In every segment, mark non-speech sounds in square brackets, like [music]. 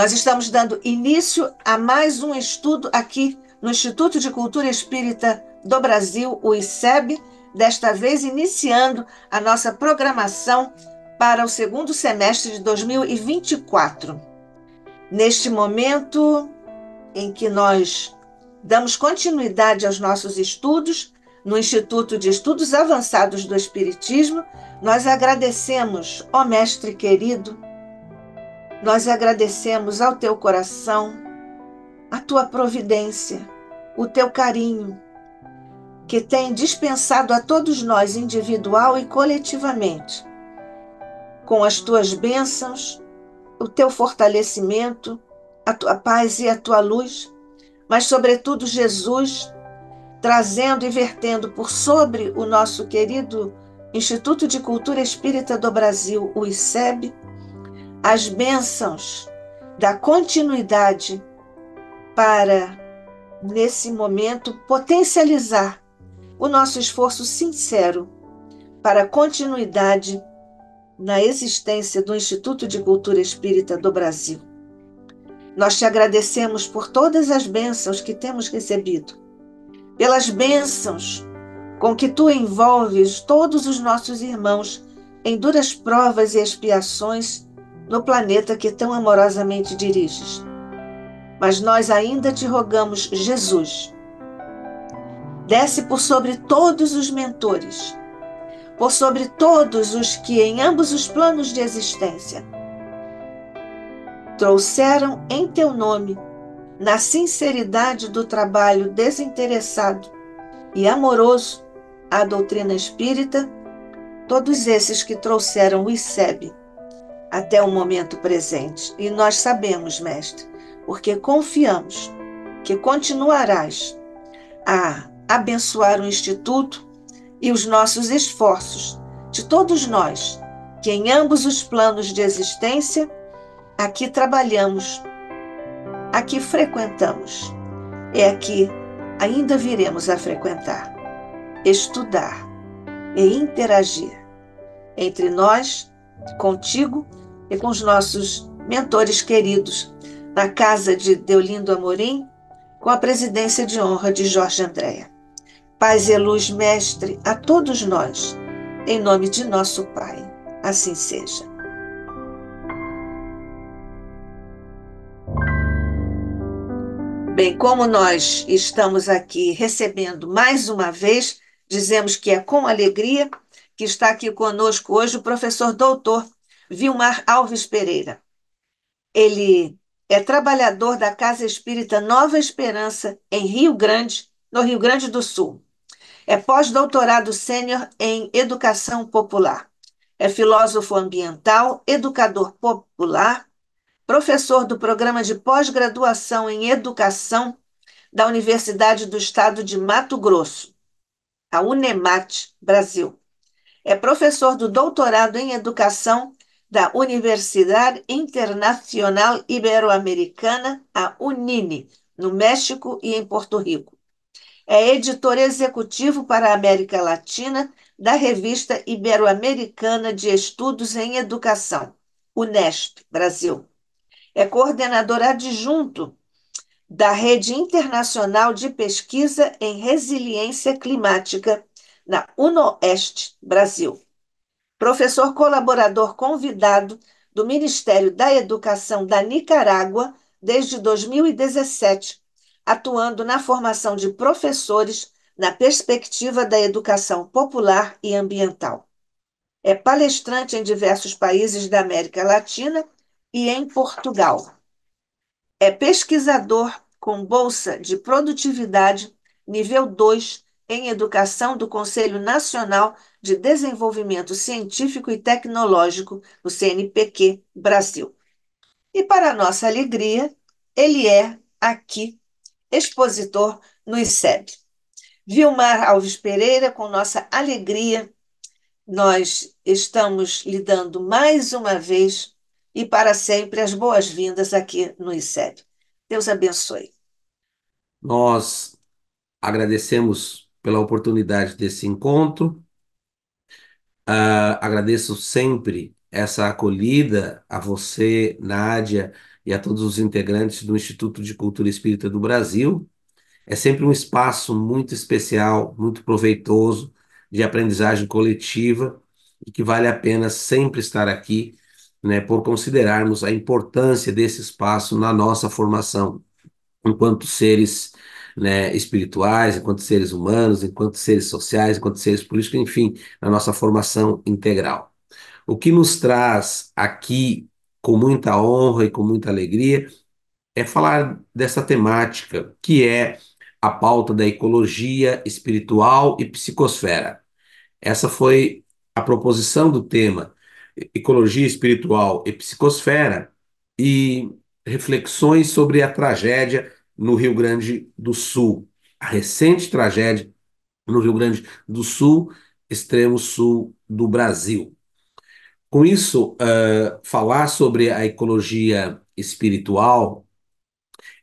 Nós estamos dando início a mais um estudo aqui no Instituto de Cultura Espírita do Brasil, o ICEB, desta vez iniciando a nossa programação para o segundo semestre de 2024. Neste momento em que nós damos continuidade aos nossos estudos no Instituto de Estudos Avançados do Espiritismo, nós agradecemos, ó Mestre querido, nós agradecemos ao teu coração, a tua providência, o teu carinho, que tem dispensado a todos nós, individual e coletivamente, com as tuas bênçãos, o teu fortalecimento, a tua paz e a tua luz, mas, sobretudo, Jesus, trazendo e vertendo por sobre o nosso querido Instituto de Cultura Espírita do Brasil, o ICEB, as bênçãos da continuidade para, nesse momento, potencializar o nosso esforço sincero para a continuidade na existência do Instituto de Cultura Espírita do Brasil. Nós te agradecemos por todas as bênçãos que temos recebido, pelas bênçãos com que tu envolves todos os nossos irmãos em duras provas e expiações no planeta que tão amorosamente diriges. Mas nós ainda te rogamos, Jesus, desce por sobre todos os mentores, por sobre todos os que em ambos os planos de existência trouxeram em teu nome, na sinceridade do trabalho desinteressado e amoroso, a doutrina espírita, todos esses que trouxeram o ICEB até o momento presente. E nós sabemos, Mestre, porque confiamos que continuarás a abençoar o Instituto e os nossos esforços, de todos nós, que em ambos os planos de existência aqui trabalhamos, aqui frequentamos, é aqui ainda viremos a frequentar, estudar e interagir entre nós, contigo e com os nossos mentores queridos na casa de Deolindo Amorim, com a presidência de honra de Jorge Andréa. Paz e luz, mestre, a todos nós, em nome de nosso Pai. Assim seja. Bem, como nós estamos aqui recebendo mais uma vez, dizemos que é com alegria que está aqui conosco hoje o professor doutor Vilmar Alves Pereira. Ele é trabalhador da Casa Espírita Nova Esperança, em Rio Grande, no Rio Grande do Sul. É pós-doutorado sênior em Educação Popular. É filósofo ambiental, educador popular, professor do programa de pós-graduação em Educação da Universidade do Estado de Mato Grosso, a UNEMAT Brasil. É professor do doutorado em Educação da Universidade Internacional Ibero-Americana, a UNINE, no México e em Porto Rico. É editor executivo para a América Latina da Revista Ibero-Americana de Estudos em Educação, UNESP, Brasil. É coordenador adjunto da Rede Internacional de Pesquisa em Resiliência Climática, na UNOeste, Brasil professor colaborador convidado do Ministério da Educação da Nicarágua desde 2017, atuando na formação de professores na perspectiva da educação popular e ambiental. É palestrante em diversos países da América Latina e em Portugal. É pesquisador com bolsa de produtividade nível 2 em Educação do Conselho Nacional de Desenvolvimento Científico e Tecnológico, o CNPq Brasil. E, para nossa alegria, ele é, aqui, expositor no ICEB. Vilmar Alves Pereira, com nossa alegria, nós estamos lhe dando mais uma vez e para sempre as boas-vindas aqui no ICEB. Deus abençoe. Nós agradecemos pela oportunidade desse encontro. Uh, agradeço sempre essa acolhida a você, Nádia, e a todos os integrantes do Instituto de Cultura Espírita do Brasil. É sempre um espaço muito especial, muito proveitoso, de aprendizagem coletiva, e que vale a pena sempre estar aqui, né, por considerarmos a importância desse espaço na nossa formação enquanto seres né, espirituais, enquanto seres humanos, enquanto seres sociais, enquanto seres políticos, enfim, na nossa formação integral. O que nos traz aqui com muita honra e com muita alegria é falar dessa temática, que é a pauta da ecologia espiritual e psicosfera. Essa foi a proposição do tema Ecologia Espiritual e Psicosfera e reflexões sobre a tragédia no Rio Grande do Sul. A recente tragédia no Rio Grande do Sul, extremo sul do Brasil. Com isso, uh, falar sobre a ecologia espiritual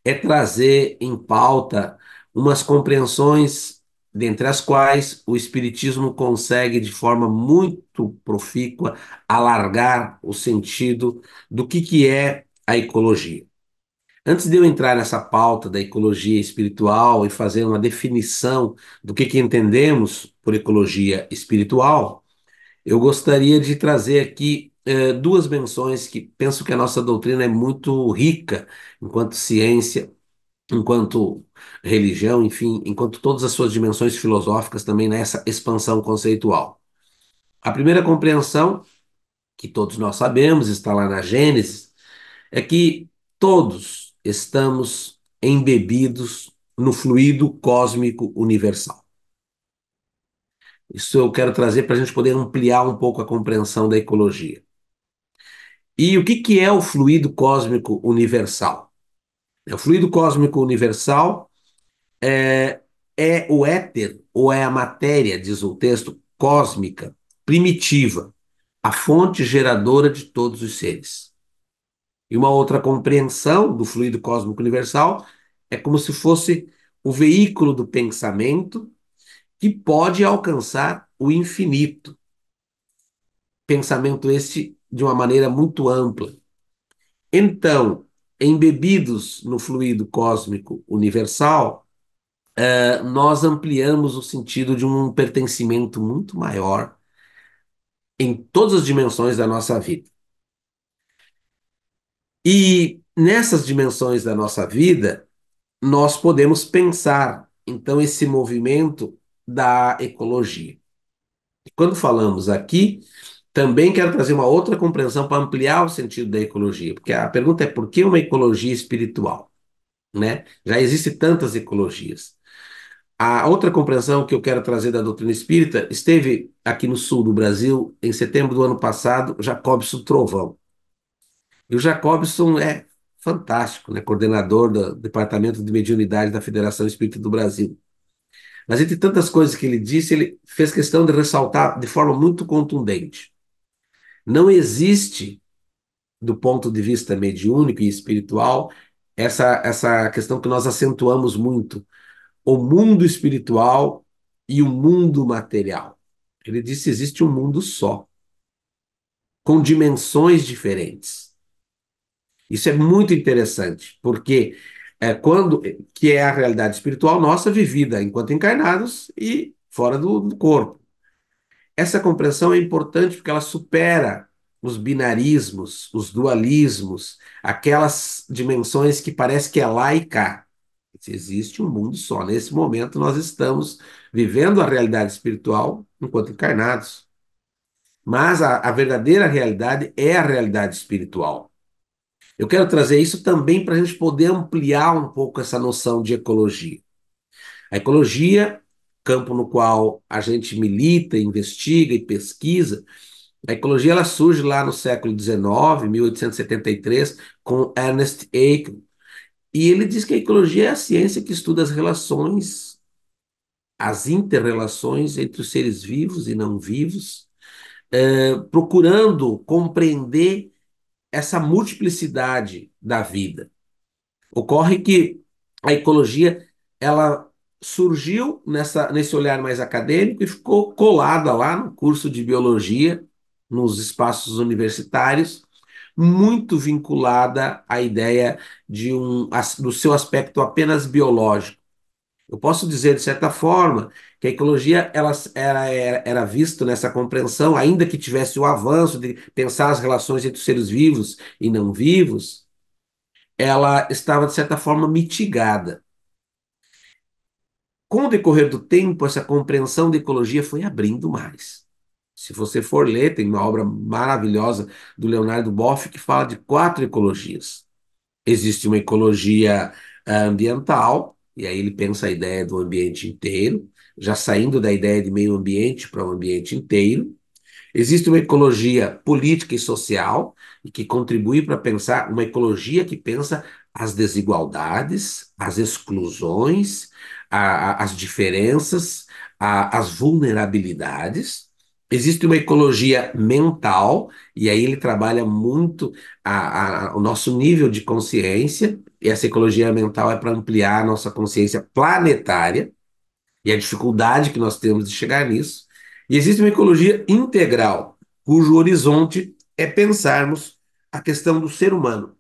é trazer em pauta umas compreensões dentre as quais o Espiritismo consegue, de forma muito profícua, alargar o sentido do que, que é a ecologia. Antes de eu entrar nessa pauta da ecologia espiritual e fazer uma definição do que, que entendemos por ecologia espiritual, eu gostaria de trazer aqui eh, duas menções que penso que a nossa doutrina é muito rica enquanto ciência, enquanto religião, enfim, enquanto todas as suas dimensões filosóficas também nessa expansão conceitual. A primeira compreensão, que todos nós sabemos, está lá na Gênesis, é que todos, estamos embebidos no fluido cósmico universal. Isso eu quero trazer para a gente poder ampliar um pouco a compreensão da ecologia. E o que, que é o fluido cósmico universal? O fluido cósmico universal é, é o éter, ou é a matéria, diz o texto, cósmica, primitiva, a fonte geradora de todos os seres e uma outra compreensão do fluido cósmico universal é como se fosse o veículo do pensamento que pode alcançar o infinito. Pensamento este de uma maneira muito ampla. Então, embebidos no fluido cósmico universal, uh, nós ampliamos o sentido de um pertencimento muito maior em todas as dimensões da nossa vida. E nessas dimensões da nossa vida, nós podemos pensar, então, esse movimento da ecologia. E quando falamos aqui, também quero trazer uma outra compreensão para ampliar o sentido da ecologia, porque a pergunta é por que uma ecologia espiritual? Né? Já existem tantas ecologias. A outra compreensão que eu quero trazer da doutrina espírita esteve aqui no sul do Brasil, em setembro do ano passado, Jacobson Trovão e o Jacobson é fantástico, né? coordenador do Departamento de Mediunidade da Federação Espírita do Brasil. Mas entre tantas coisas que ele disse, ele fez questão de ressaltar de forma muito contundente. Não existe, do ponto de vista mediúnico e espiritual, essa, essa questão que nós acentuamos muito: o mundo espiritual e o mundo material. Ele disse: existe um mundo só, com dimensões diferentes. Isso é muito interessante, porque é quando que é a realidade espiritual nossa vivida enquanto encarnados e fora do, do corpo. Essa compreensão é importante porque ela supera os binarismos, os dualismos, aquelas dimensões que parece que é lá e cá. Existe um mundo só. Nesse momento nós estamos vivendo a realidade espiritual enquanto encarnados. Mas a, a verdadeira realidade é a realidade espiritual. Eu quero trazer isso também para a gente poder ampliar um pouco essa noção de ecologia. A ecologia, campo no qual a gente milita, investiga e pesquisa, a ecologia ela surge lá no século XIX, 1873, com Ernest Haeckel. E ele diz que a ecologia é a ciência que estuda as relações, as interrelações entre os seres vivos e não vivos, eh, procurando compreender essa multiplicidade da vida. Ocorre que a ecologia ela surgiu nessa, nesse olhar mais acadêmico e ficou colada lá no curso de biologia, nos espaços universitários, muito vinculada à ideia de um, do seu aspecto apenas biológico. Eu posso dizer, de certa forma, que a ecologia ela, era, é, era, visto nessa compreensão, ainda que tivesse o avanço de pensar as relações entre os seres vivos e não vivos, ela estava, de certa forma, mitigada. Com o decorrer do tempo, essa compreensão de ecologia foi abrindo mais. Se você for ler, tem uma obra maravilhosa do Leonardo Boff que fala de quatro ecologias. Existe uma ecologia ah, ambiental, e aí ele pensa a ideia do ambiente inteiro já saindo da ideia de meio ambiente para o ambiente inteiro. Existe uma ecologia política e social, que contribui para pensar uma ecologia que pensa as desigualdades, as exclusões, a, a, as diferenças, a, as vulnerabilidades. Existe uma ecologia mental, e aí ele trabalha muito o nosso nível de consciência, e essa ecologia mental é para ampliar a nossa consciência planetária e a dificuldade que nós temos de chegar nisso. E existe uma ecologia integral, cujo horizonte é pensarmos a questão do ser humano.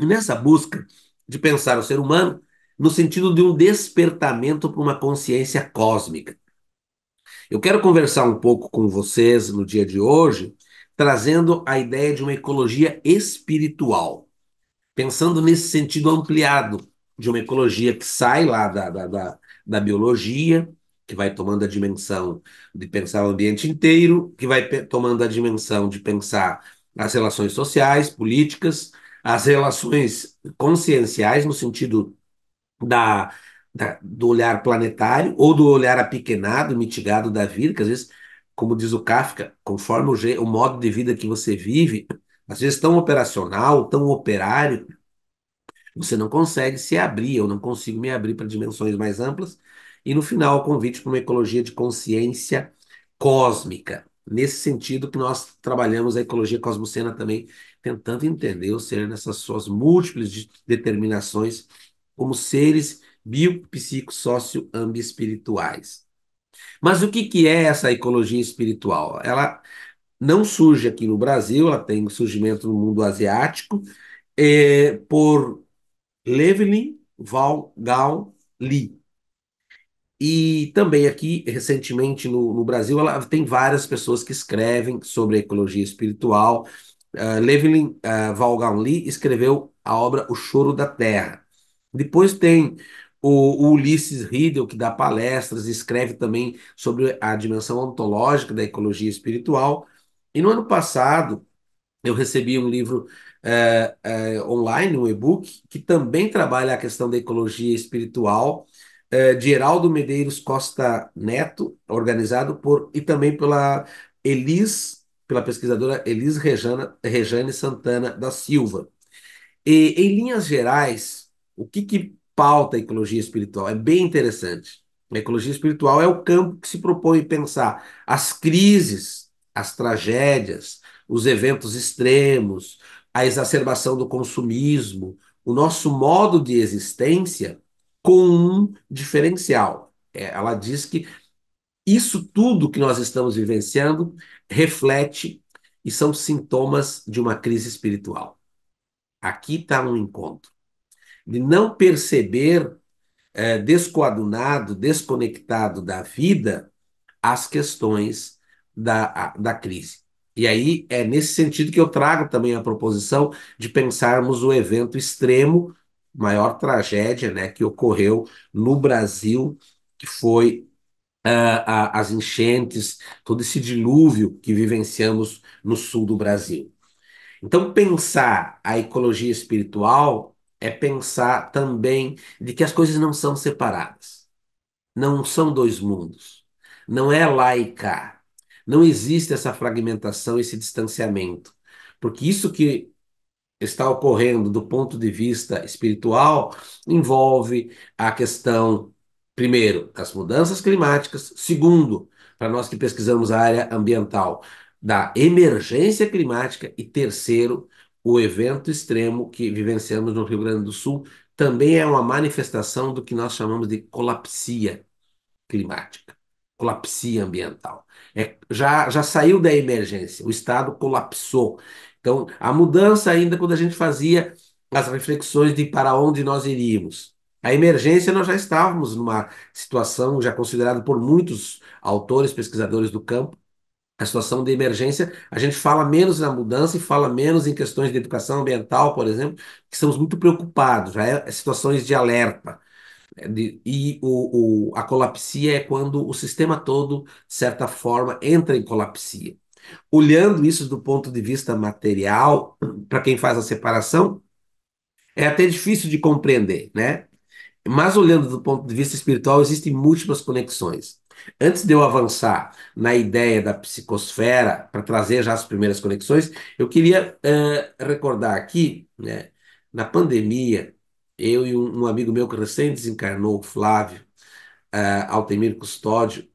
E nessa busca de pensar o ser humano no sentido de um despertamento para uma consciência cósmica. Eu quero conversar um pouco com vocês no dia de hoje, trazendo a ideia de uma ecologia espiritual, pensando nesse sentido ampliado de uma ecologia que sai lá da, da, da, da biologia, que vai tomando a dimensão de pensar o ambiente inteiro, que vai tomando a dimensão de pensar as relações sociais, políticas, as relações conscienciais, no sentido da, da, do olhar planetário ou do olhar apequenado, mitigado da vida, que às vezes, como diz o Kafka, conforme o, o modo de vida que você vive, às vezes tão operacional, tão operário, você não consegue se abrir, eu não consigo me abrir para dimensões mais amplas. E no final, o convite para uma ecologia de consciência cósmica. Nesse sentido que nós trabalhamos a ecologia cosmocena também, tentando entender o ser nessas suas múltiplas determinações como seres bio, psico, Mas o que, que é essa ecologia espiritual? Ela não surge aqui no Brasil, ela tem surgimento no mundo asiático, eh, por Levelin Val Gal Lee. E também aqui, recentemente no, no Brasil, ela tem várias pessoas que escrevem sobre ecologia espiritual. Uh, ah, Levelin uh, ah, Lee escreveu a obra O Choro da Terra. Depois tem o, o Ulisses Riedel, que dá palestras, e escreve também sobre a dimensão ontológica da ecologia espiritual. E no ano passado, eu recebi um livro é, é, online, um e-book, que também trabalha a questão da ecologia espiritual, é, de Heraldo Medeiros Costa Neto, organizado por e também pela Elis, pela pesquisadora Elis Rejana, Rejane Santana da Silva. E, em linhas gerais, o que, que pauta a ecologia espiritual? É bem interessante. A ecologia espiritual é o campo que se propõe pensar as crises, as tragédias, os eventos extremos, a exacerbação do consumismo, o nosso modo de existência com um diferencial. É, ela diz que isso tudo que nós estamos vivenciando reflete e são sintomas de uma crise espiritual. Aqui está um encontro. De não perceber é, descoadunado, desconectado da vida as questões da, a, da crise. E aí é nesse sentido que eu trago também a proposição de pensarmos o evento extremo, maior tragédia né, que ocorreu no Brasil, que foi uh, as enchentes, todo esse dilúvio que vivenciamos no sul do Brasil. Então, pensar a ecologia espiritual é pensar também de que as coisas não são separadas, não são dois mundos, não é lá e cá não existe essa fragmentação, esse distanciamento. Porque isso que está ocorrendo do ponto de vista espiritual envolve a questão, primeiro, das mudanças climáticas, segundo, para nós que pesquisamos a área ambiental, da emergência climática e terceiro, o evento extremo que vivenciamos no Rio Grande do Sul também é uma manifestação do que nós chamamos de colapsia climática, colapsia ambiental. É, já, já saiu da emergência, o Estado colapsou. Então, a mudança ainda quando a gente fazia as reflexões de para onde nós iríamos. A emergência, nós já estávamos numa situação já considerada por muitos autores, pesquisadores do campo, a situação de emergência, a gente fala menos na mudança e fala menos em questões de educação ambiental, por exemplo, que estamos muito preocupados, já é, é situações de alerta. E o, o, a colapsia é quando o sistema todo, de certa forma, entra em colapsia. Olhando isso do ponto de vista material, para quem faz a separação, é até difícil de compreender, né? Mas olhando do ponto de vista espiritual, existem múltiplas conexões. Antes de eu avançar na ideia da psicosfera, para trazer já as primeiras conexões, eu queria uh, recordar aqui, né, na pandemia, eu e um, amigo meu que recém desencarnou, o Flávio uh, Altemir Custódio,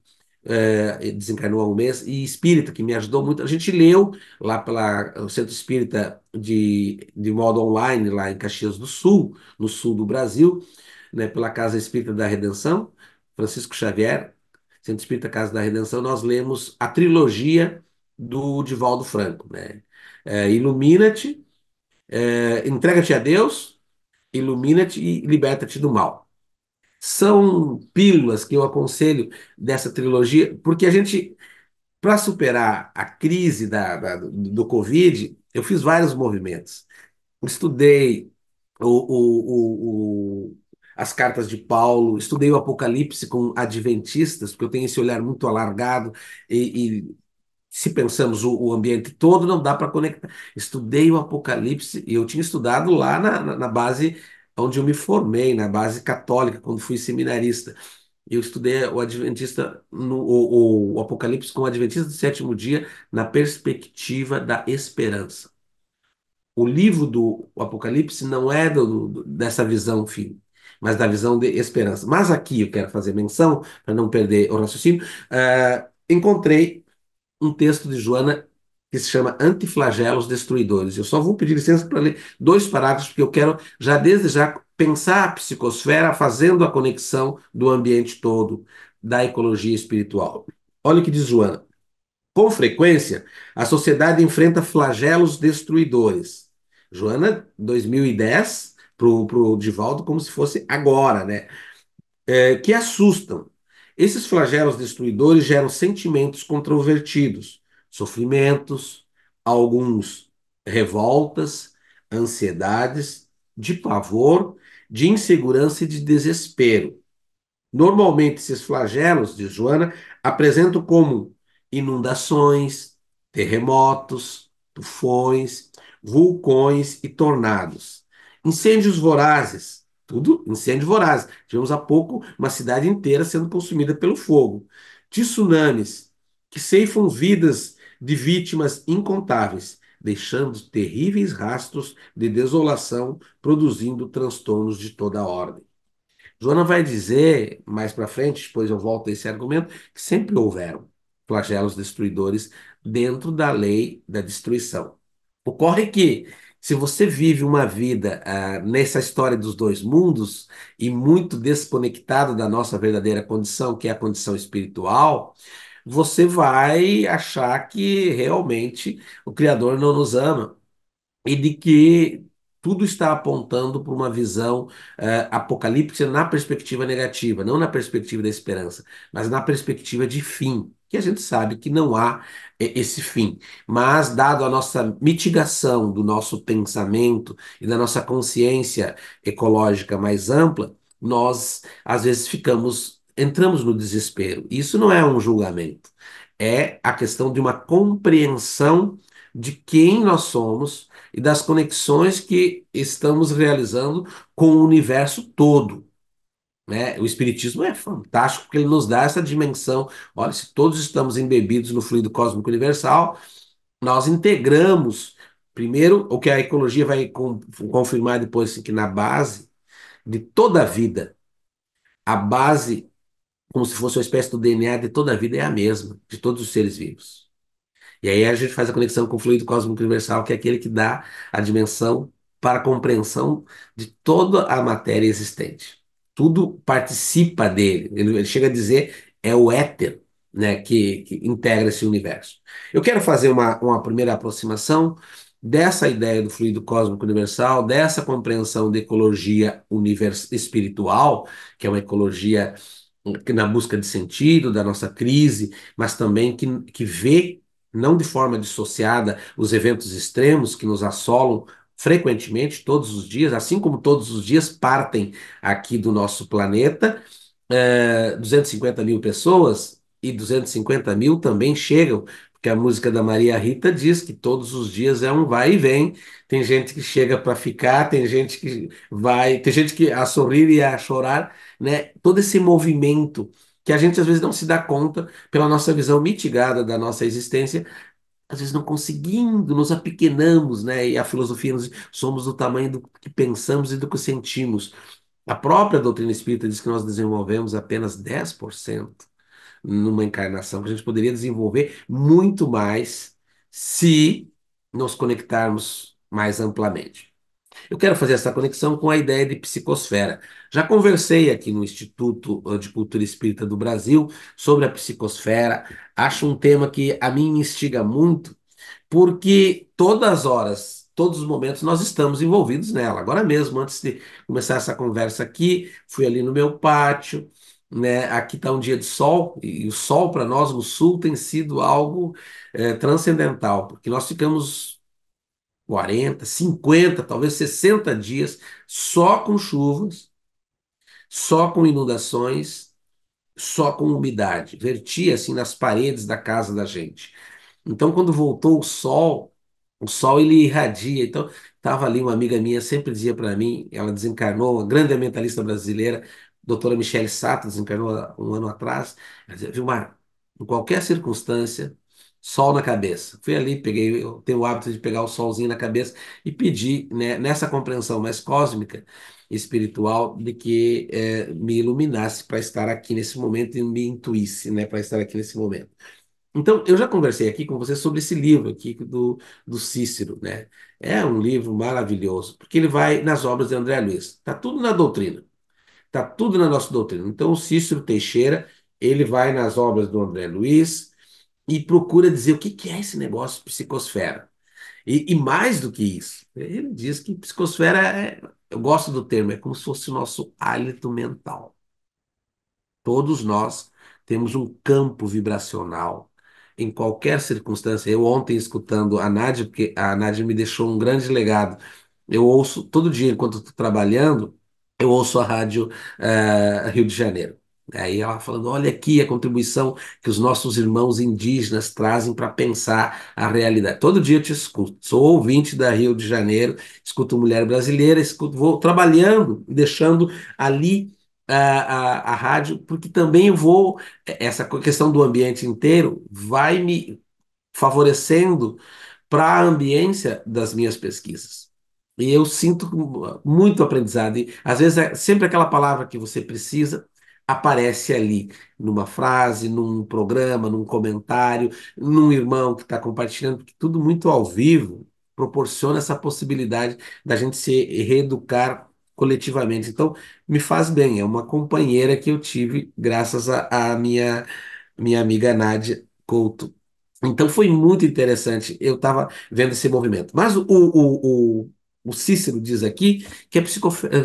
uh, desencarnou há um mês, e espírita, que me ajudou muito. A gente leu lá pelo Centro Espírita de, de modo online, lá em Caxias do Sul, no sul do Brasil, né, pela Casa Espírita da Redenção, Francisco Xavier, Centro Espírita Casa da Redenção, nós lemos a trilogia do Divaldo Franco, né? É, Ilumina-te, é, Entrega-te a Deus, Ilumina-te e liberta-te do mal. São pílulas que eu aconselho dessa trilogia, porque a gente, para superar a crise da, da, do Covid, eu fiz vários movimentos. Estudei o, o, o, as cartas de Paulo, estudei o Apocalipse com adventistas, porque eu tenho esse olhar muito alargado e, e se pensamos o, o, ambiente todo, não dá para conectar. Estudei o Apocalipse, e eu tinha estudado lá na, na, base onde então, eu me formei na base católica, quando fui seminarista. Eu estudei o Adventista, no, o, o Apocalipse com o Adventista do Sétimo Dia, na perspectiva da esperança. O livro do Apocalipse não é do, do, dessa visão fim, mas da visão de esperança. Mas aqui eu quero fazer menção, para não perder o raciocínio, uh, encontrei um texto de Joana que se chama Antiflagelos Destruidores. Eu só vou pedir licença para ler dois parágrafos, porque eu quero já desde já pensar a psicosfera fazendo a conexão do ambiente todo da ecologia espiritual. Olha o que diz Joana. Com frequência, a sociedade enfrenta flagelos destruidores. Joana, 2010, para o Divaldo, como se fosse agora, né? É, que assustam. Esses flagelos destruidores geram sentimentos controvertidos, sofrimentos, alguns revoltas, ansiedades, de pavor, de insegurança e de desespero. Normalmente, esses flagelos, diz Joana, apresentam como inundações, terremotos, tufões, vulcões e tornados. Incêndios vorazes, tudo incêndio vorazes. Tivemos há pouco uma cidade inteira sendo consumida pelo fogo. De tsunamis, que ceifam vidas de vítimas incontáveis, deixando terríveis rastros de desolação, produzindo transtornos de toda ordem. Joana vai dizer mais para frente, depois eu volto a esse argumento, que sempre houveram flagelos destruidores dentro da lei da destruição. Ocorre que, se você vive uma vida ah, nessa história dos dois mundos e muito desconectado da nossa verdadeira condição, que é a condição espiritual, você vai achar que realmente o Criador não nos ama e de que tudo está apontando para uma visão uh, apocalíptica na perspectiva negativa, não na perspectiva da esperança, mas na perspectiva de fim, que a gente sabe que não há eh, esse fim. Mas, dado a nossa mitigação do nosso pensamento e da nossa consciência ecológica mais ampla, nós às vezes ficamos entramos no desespero. Isso não é um julgamento, é a questão de uma compreensão de quem nós somos e das conexões que estamos realizando com o universo todo. Né? O Espiritismo é fantástico porque ele nos dá essa dimensão. Olha, se todos estamos embebidos no fluido cósmico universal, nós integramos, primeiro, o que a ecologia vai confirmar depois, assim, que na base de toda a vida, a base como se fosse uma espécie do DNA de toda a vida, é a mesma, de todos os seres vivos. E aí a gente faz a conexão com o fluido cósmico universal, que é aquele que dá a dimensão para a compreensão de toda a matéria existente. Tudo participa dele. Ele chega a dizer é o éter né, que, que integra esse universo. Eu quero fazer uma, uma primeira aproximação dessa ideia do fluido cósmico universal, dessa compreensão de ecologia universo espiritual, que é uma ecologia na busca de sentido da nossa crise, mas também que, que vê, não de forma dissociada, os eventos extremos que nos assolam frequentemente, todos os dias, assim como todos os dias partem aqui do nosso planeta, é, eh, 250 mil pessoas e 250 mil também chegam porque a música da Maria Rita diz que todos os dias é um vai e vem. Tem gente que chega para ficar, tem gente que vai, tem gente que a sorrir e a chorar, né? Todo esse movimento que a gente às vezes não se dá conta pela nossa visão mitigada da nossa existência, às vezes não conseguindo, nos apequenamos, né? E a filosofia nos somos do tamanho do que pensamos e do que sentimos. A própria doutrina espírita diz que nós desenvolvemos apenas 10% numa encarnação, que a gente poderia desenvolver muito mais se nos conectarmos mais amplamente. Eu quero fazer essa conexão com a ideia de psicosfera. Já conversei aqui no Instituto de Cultura Espírita do Brasil sobre a psicosfera. Acho um tema que a mim me instiga muito, porque todas as horas, todos os momentos, nós estamos envolvidos nela. Agora mesmo, antes de começar essa conversa aqui, fui ali no meu pátio. Né? Aqui está um dia de sol, e o sol para nós no sul tem sido algo é, transcendental, porque nós ficamos 40, 50, talvez 60 dias só com chuvas, só com inundações, só com umidade. Vertia assim nas paredes da casa da gente. Então, quando voltou o sol, o sol ele irradia. Então, estava ali uma amiga minha, sempre dizia para mim, ela desencarnou, a grande ambientalista brasileira, doutora Michelle Sato, desencarnou um ano atrás. Ela dizia, Vilmar, em qualquer circunstância, sol na cabeça. Fui ali, peguei, eu tenho o hábito de pegar o solzinho na cabeça e pedir, né, nessa compreensão mais cósmica, espiritual, de que é, me iluminasse para estar aqui nesse momento e me intuísse, né, para estar aqui nesse momento. Então, eu já conversei aqui com você sobre esse livro aqui do, do Cícero, né? É um livro maravilhoso, porque ele vai nas obras de André Luiz. Tá tudo na doutrina. Tá tudo na nossa doutrina. Então, o Cícero Teixeira, ele vai nas obras do André Luiz, e procura dizer o que, é esse negócio psicosfera. E, e, mais do que isso, ele diz que psicosfera é, eu gosto do termo, é como se fosse o nosso hálito mental. Todos nós temos um campo vibracional em qualquer circunstância. Eu ontem escutando a Nádia, porque a Nádia me deixou um grande legado. Eu ouço todo dia, enquanto estou trabalhando, eu ouço a rádio uh, Rio de Janeiro. Aí ela falando: olha aqui a contribuição que os nossos irmãos indígenas trazem para pensar a realidade. Todo dia eu te escuto, sou ouvinte da Rio de Janeiro, escuto mulher brasileira, escuto, vou trabalhando, deixando ali a, a, a rádio, porque também vou. Essa questão do ambiente inteiro vai me favorecendo para a ambiência das minhas pesquisas. E eu sinto muito aprendizado. E, às vezes é sempre aquela palavra que você precisa aparece ali, numa frase, num programa, num comentário, num irmão que está compartilhando, porque tudo muito ao vivo proporciona essa possibilidade da gente se reeducar coletivamente. Então, me faz bem, é uma companheira que eu tive graças à minha, minha amiga Nádia Couto. Então foi muito interessante, eu estava vendo esse movimento. Mas o, o, o, o, Cícero diz aqui que a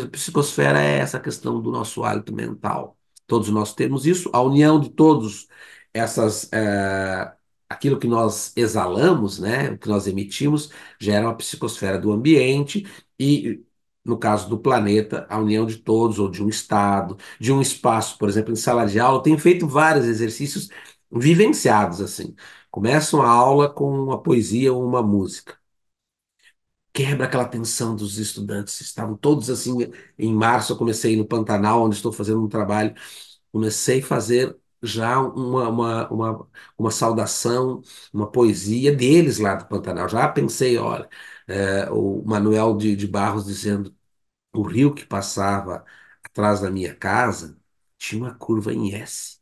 psicosfera é essa questão do nosso hálito mental. Todos nós temos isso. A união de todos essas é, aquilo que nós exalamos, né, o que nós emitimos, gera uma psicosfera do ambiente e no caso do planeta, a união de todos ou de um estado, de um espaço, por exemplo, em sala de aula, tem feito vários exercícios vivenciados assim. Começam a aula com uma poesia ou uma música quebra aquela tensão dos estudantes. Estavam todos assim. Em março, eu comecei no Pantanal, onde estou fazendo um trabalho. Comecei a fazer já uma, uma, uma, uma saudação, uma poesia deles lá do Pantanal. Já pensei, olha, é, o Manuel de, de Barros dizendo: o rio que passava atrás da minha casa tinha uma curva em S.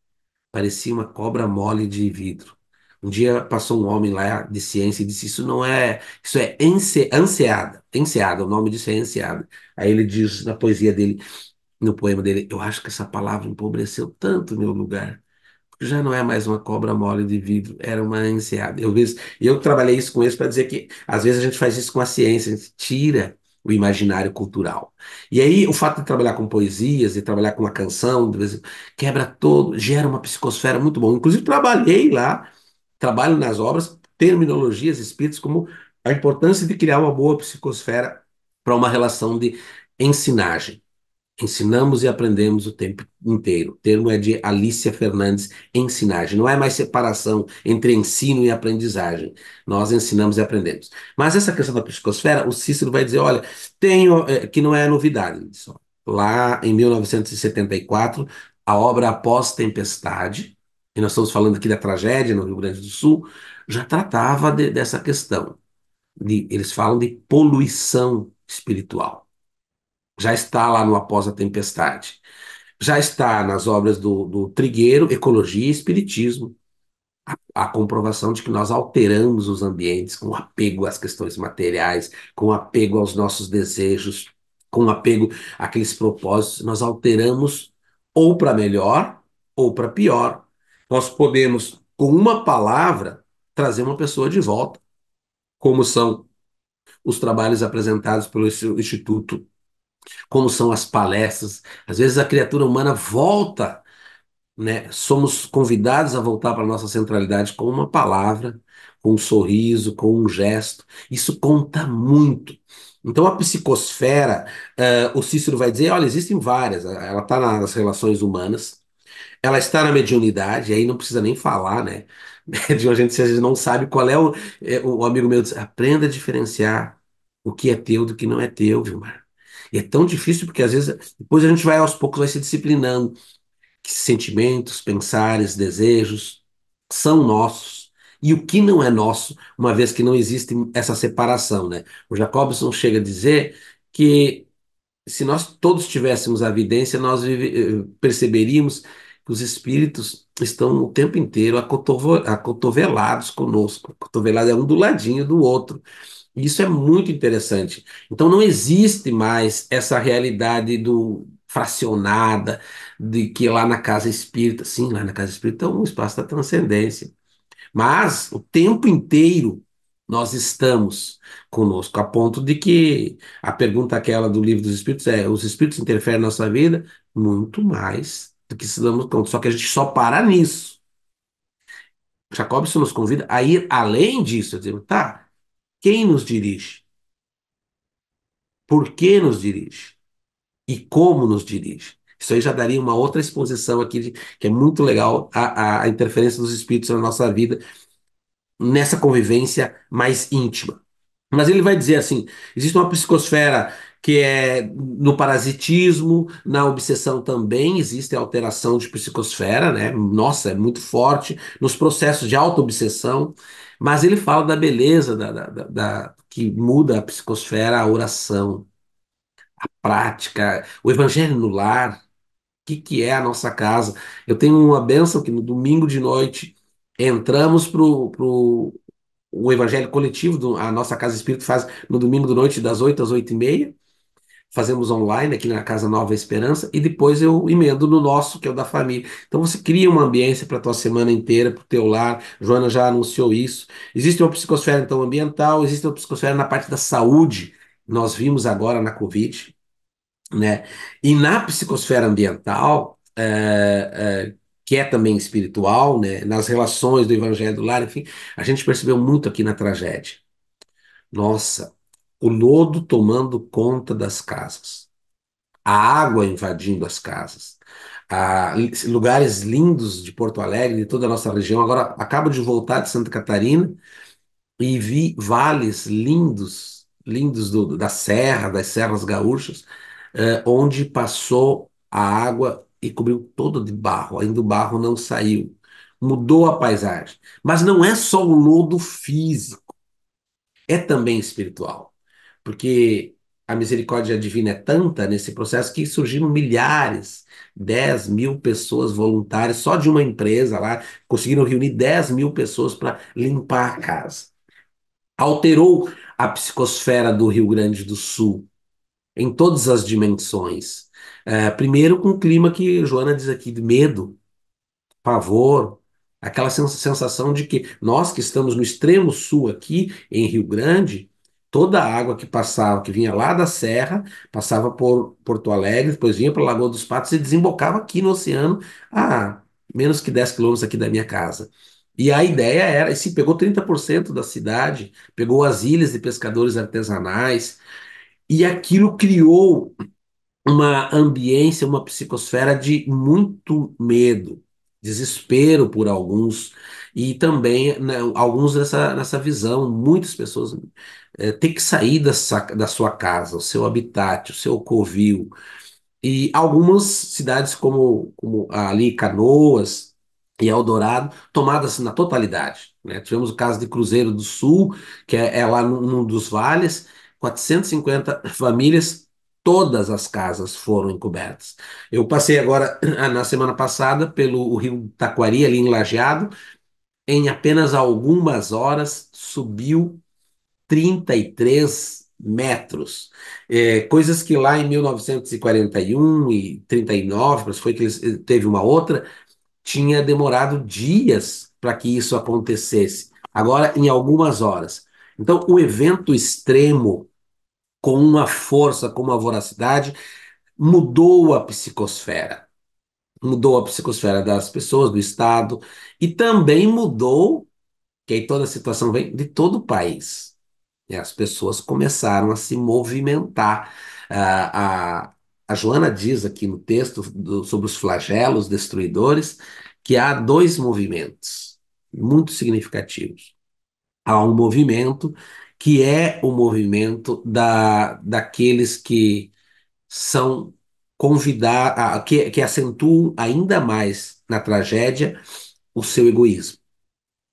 Parecia uma cobra mole de vidro. Um dia passou um homem lá de ciência e disse: Isso não é. Isso é enseada Enseada, o nome disso é enseada. Aí ele diz na poesia dele, no poema dele: Eu acho que essa palavra empobreceu tanto meu lugar. Já não é mais uma cobra mole de vidro, era uma enseada Eu, eu trabalhei isso com eles para dizer que, às vezes, a gente faz isso com a ciência, a gente tira o imaginário cultural. E aí o fato de trabalhar com poesias, e trabalhar com uma canção, quebra todo, gera uma psicosfera muito boa. Inclusive trabalhei lá trabalho nas obras terminologias espíritas como a importância de criar uma boa psicosfera para uma relação de ensinagem. Ensinamos e aprendemos o tempo inteiro. O termo é de Alicia Fernandes, ensinagem. Não é mais separação entre ensino e aprendizagem. Nós ensinamos e aprendemos. Mas essa questão da psicosfera, o Cícero vai dizer, olha, tenho, eh, que não é novidade. Lá em 1974, a obra Após Tempestade, e nós estamos falando aqui da tragédia no Rio Grande do Sul, já tratava de, dessa questão. De, eles falam de poluição espiritual. Já está lá no Após a Tempestade. Já está nas obras do, do Trigueiro, Ecologia e Espiritismo, a, a, comprovação de que nós alteramos os ambientes com apego às questões materiais, com apego aos nossos desejos, com apego àqueles propósitos. Nós alteramos ou para melhor ou para pior nós podemos, com uma palavra, trazer uma pessoa de volta, como são os trabalhos apresentados pelo Instituto, como são as palestras. Às vezes a criatura humana volta, né? somos convidados a voltar para a nossa centralidade com uma palavra, com um sorriso, com um gesto. Isso conta muito. Então, a psicosfera, uh, o Cícero vai dizer: olha, existem várias, ela está nas relações humanas, ela está na mediunidade, aí não precisa nem falar, né? Médium, [laughs] a gente, se a gente não sabe qual é o, é, o amigo meu diz, aprenda a diferenciar o que é teu do que não é teu, Vilmar. E é tão difícil porque às vezes depois a gente vai aos poucos vai se disciplinando que sentimentos, pensares, desejos são nossos e o que não é nosso, uma vez que não existe essa separação, né? O Jacobson chega a dizer que se nós todos tivéssemos a evidência, nós eh, perceberíamos os espíritos estão o tempo inteiro acotovelados conosco. Acotovelado é um do ladinho do outro. Isso é muito interessante. Então não existe mais essa realidade do fracionada de que lá na casa espírita, sim, lá na casa espírita é um espaço da transcendência. Mas o tempo inteiro nós estamos conosco, a ponto de que a pergunta aquela do livro dos espíritos é: os espíritos interferem na nossa vida? Muito mais do que se damos conta. Só que a gente só para nisso. Jacobson nos convida a ir além disso, a dizer, tá, quem nos dirige? Por que nos dirige? E como nos dirige? Isso aí já daria uma outra exposição aqui, de, que é muito legal, a, a interferência dos espíritos na nossa vida, nessa convivência mais íntima. Mas ele vai dizer assim: existe uma psicosfera que é no parasitismo, na obsessão também existe a alteração de psicosfera, né? Nossa, é muito forte, nos processos de auto-obsessão, mas ele fala da beleza da, da, da, da que muda a psicosfera, a oração, a prática, o evangelho no lar, o que, que é a nossa casa. Eu tenho uma benção que no domingo de noite entramos pro, pro o evangelho coletivo, do, a nossa Casa Espírita faz no domingo de noite das 8 às 8 e meia, fazemos online aqui na Casa Nova Esperança e depois eu emendo no nosso, que é o da família. Então você cria uma ambiência para a tua semana inteira, para o teu lar. Joana já anunciou isso. Existe uma psicosfera então ambiental, existe uma psicosfera na parte da saúde. Nós vimos agora na Covid, né? E na psicosfera ambiental, é, é, que é também espiritual, né? Nas relações do Evangelho do Lar, enfim, a gente percebeu muito aqui na tragédia. Nossa, o lodo tomando conta das casas, a água invadindo as casas. A, lugares lindos de Porto Alegre, de toda a nossa região. Agora, acabo de voltar de Santa Catarina e vi vales lindos, lindos do, da serra, das serras gaúchas, eh, onde passou a água e cobriu todo de barro, ainda o barro não saiu. Mudou a paisagem. Mas não é só o lodo físico, é também espiritual porque a misericórdia divina é tanta nesse processo que surgiram milhares, 10 mil pessoas voluntárias, só de uma empresa lá, conseguiram reunir 10 mil pessoas para limpar a casa. Alterou a psicosfera do Rio Grande do Sul em todas as dimensões. É, primeiro, com o clima que Joana diz aqui, de medo, pavor, aquela sensação de que nós que estamos no extremo sul aqui, em Rio Grande, Toda a água que passava, que vinha lá da serra, passava por Porto Alegre, depois vinha para Lagoa dos Patos e desembocava aqui no oceano, a menos que 10 quilômetros aqui da minha casa. E a ideia era, se pegou 30% da cidade, pegou as ilhas de pescadores artesanais, e aquilo criou uma ambiência, uma psicosfera de muito medo, desespero por alguns, e também né, alguns nessa, nessa visão, muitas pessoas é, têm que sair dessa, da sua casa, o seu habitat, o seu covil. E algumas cidades, como, como ali Canoas e Eldorado, tomadas assim na totalidade. Né? Tivemos o caso de Cruzeiro do Sul, que é, é lá num dos vales, 450 famílias todas as casas foram encobertas. Eu passei agora, [clears throat] na semana passada, pelo Rio Taquari, ali em Lajeado, em apenas algumas horas, subiu 33 metros. É, coisas que lá em 1941 e 39, mas foi que eles, eh, teve uma outra, tinha demorado dias para que isso acontecesse. Agora, em algumas horas. Então, o evento extremo, com uma força, com uma voracidade, mudou a psicosfera. Mudou a psicosfera das pessoas, do Estado, e também mudou, que aí toda a situação vem, de todo o país. E as pessoas começaram a se movimentar. Ah, a, a Joana diz aqui no texto do, sobre os flagelos destruidores que há dois movimentos muito significativos. Há um movimento que é o movimento da, daqueles que são convidar, que, que acentuam ainda mais na tragédia o seu egoísmo.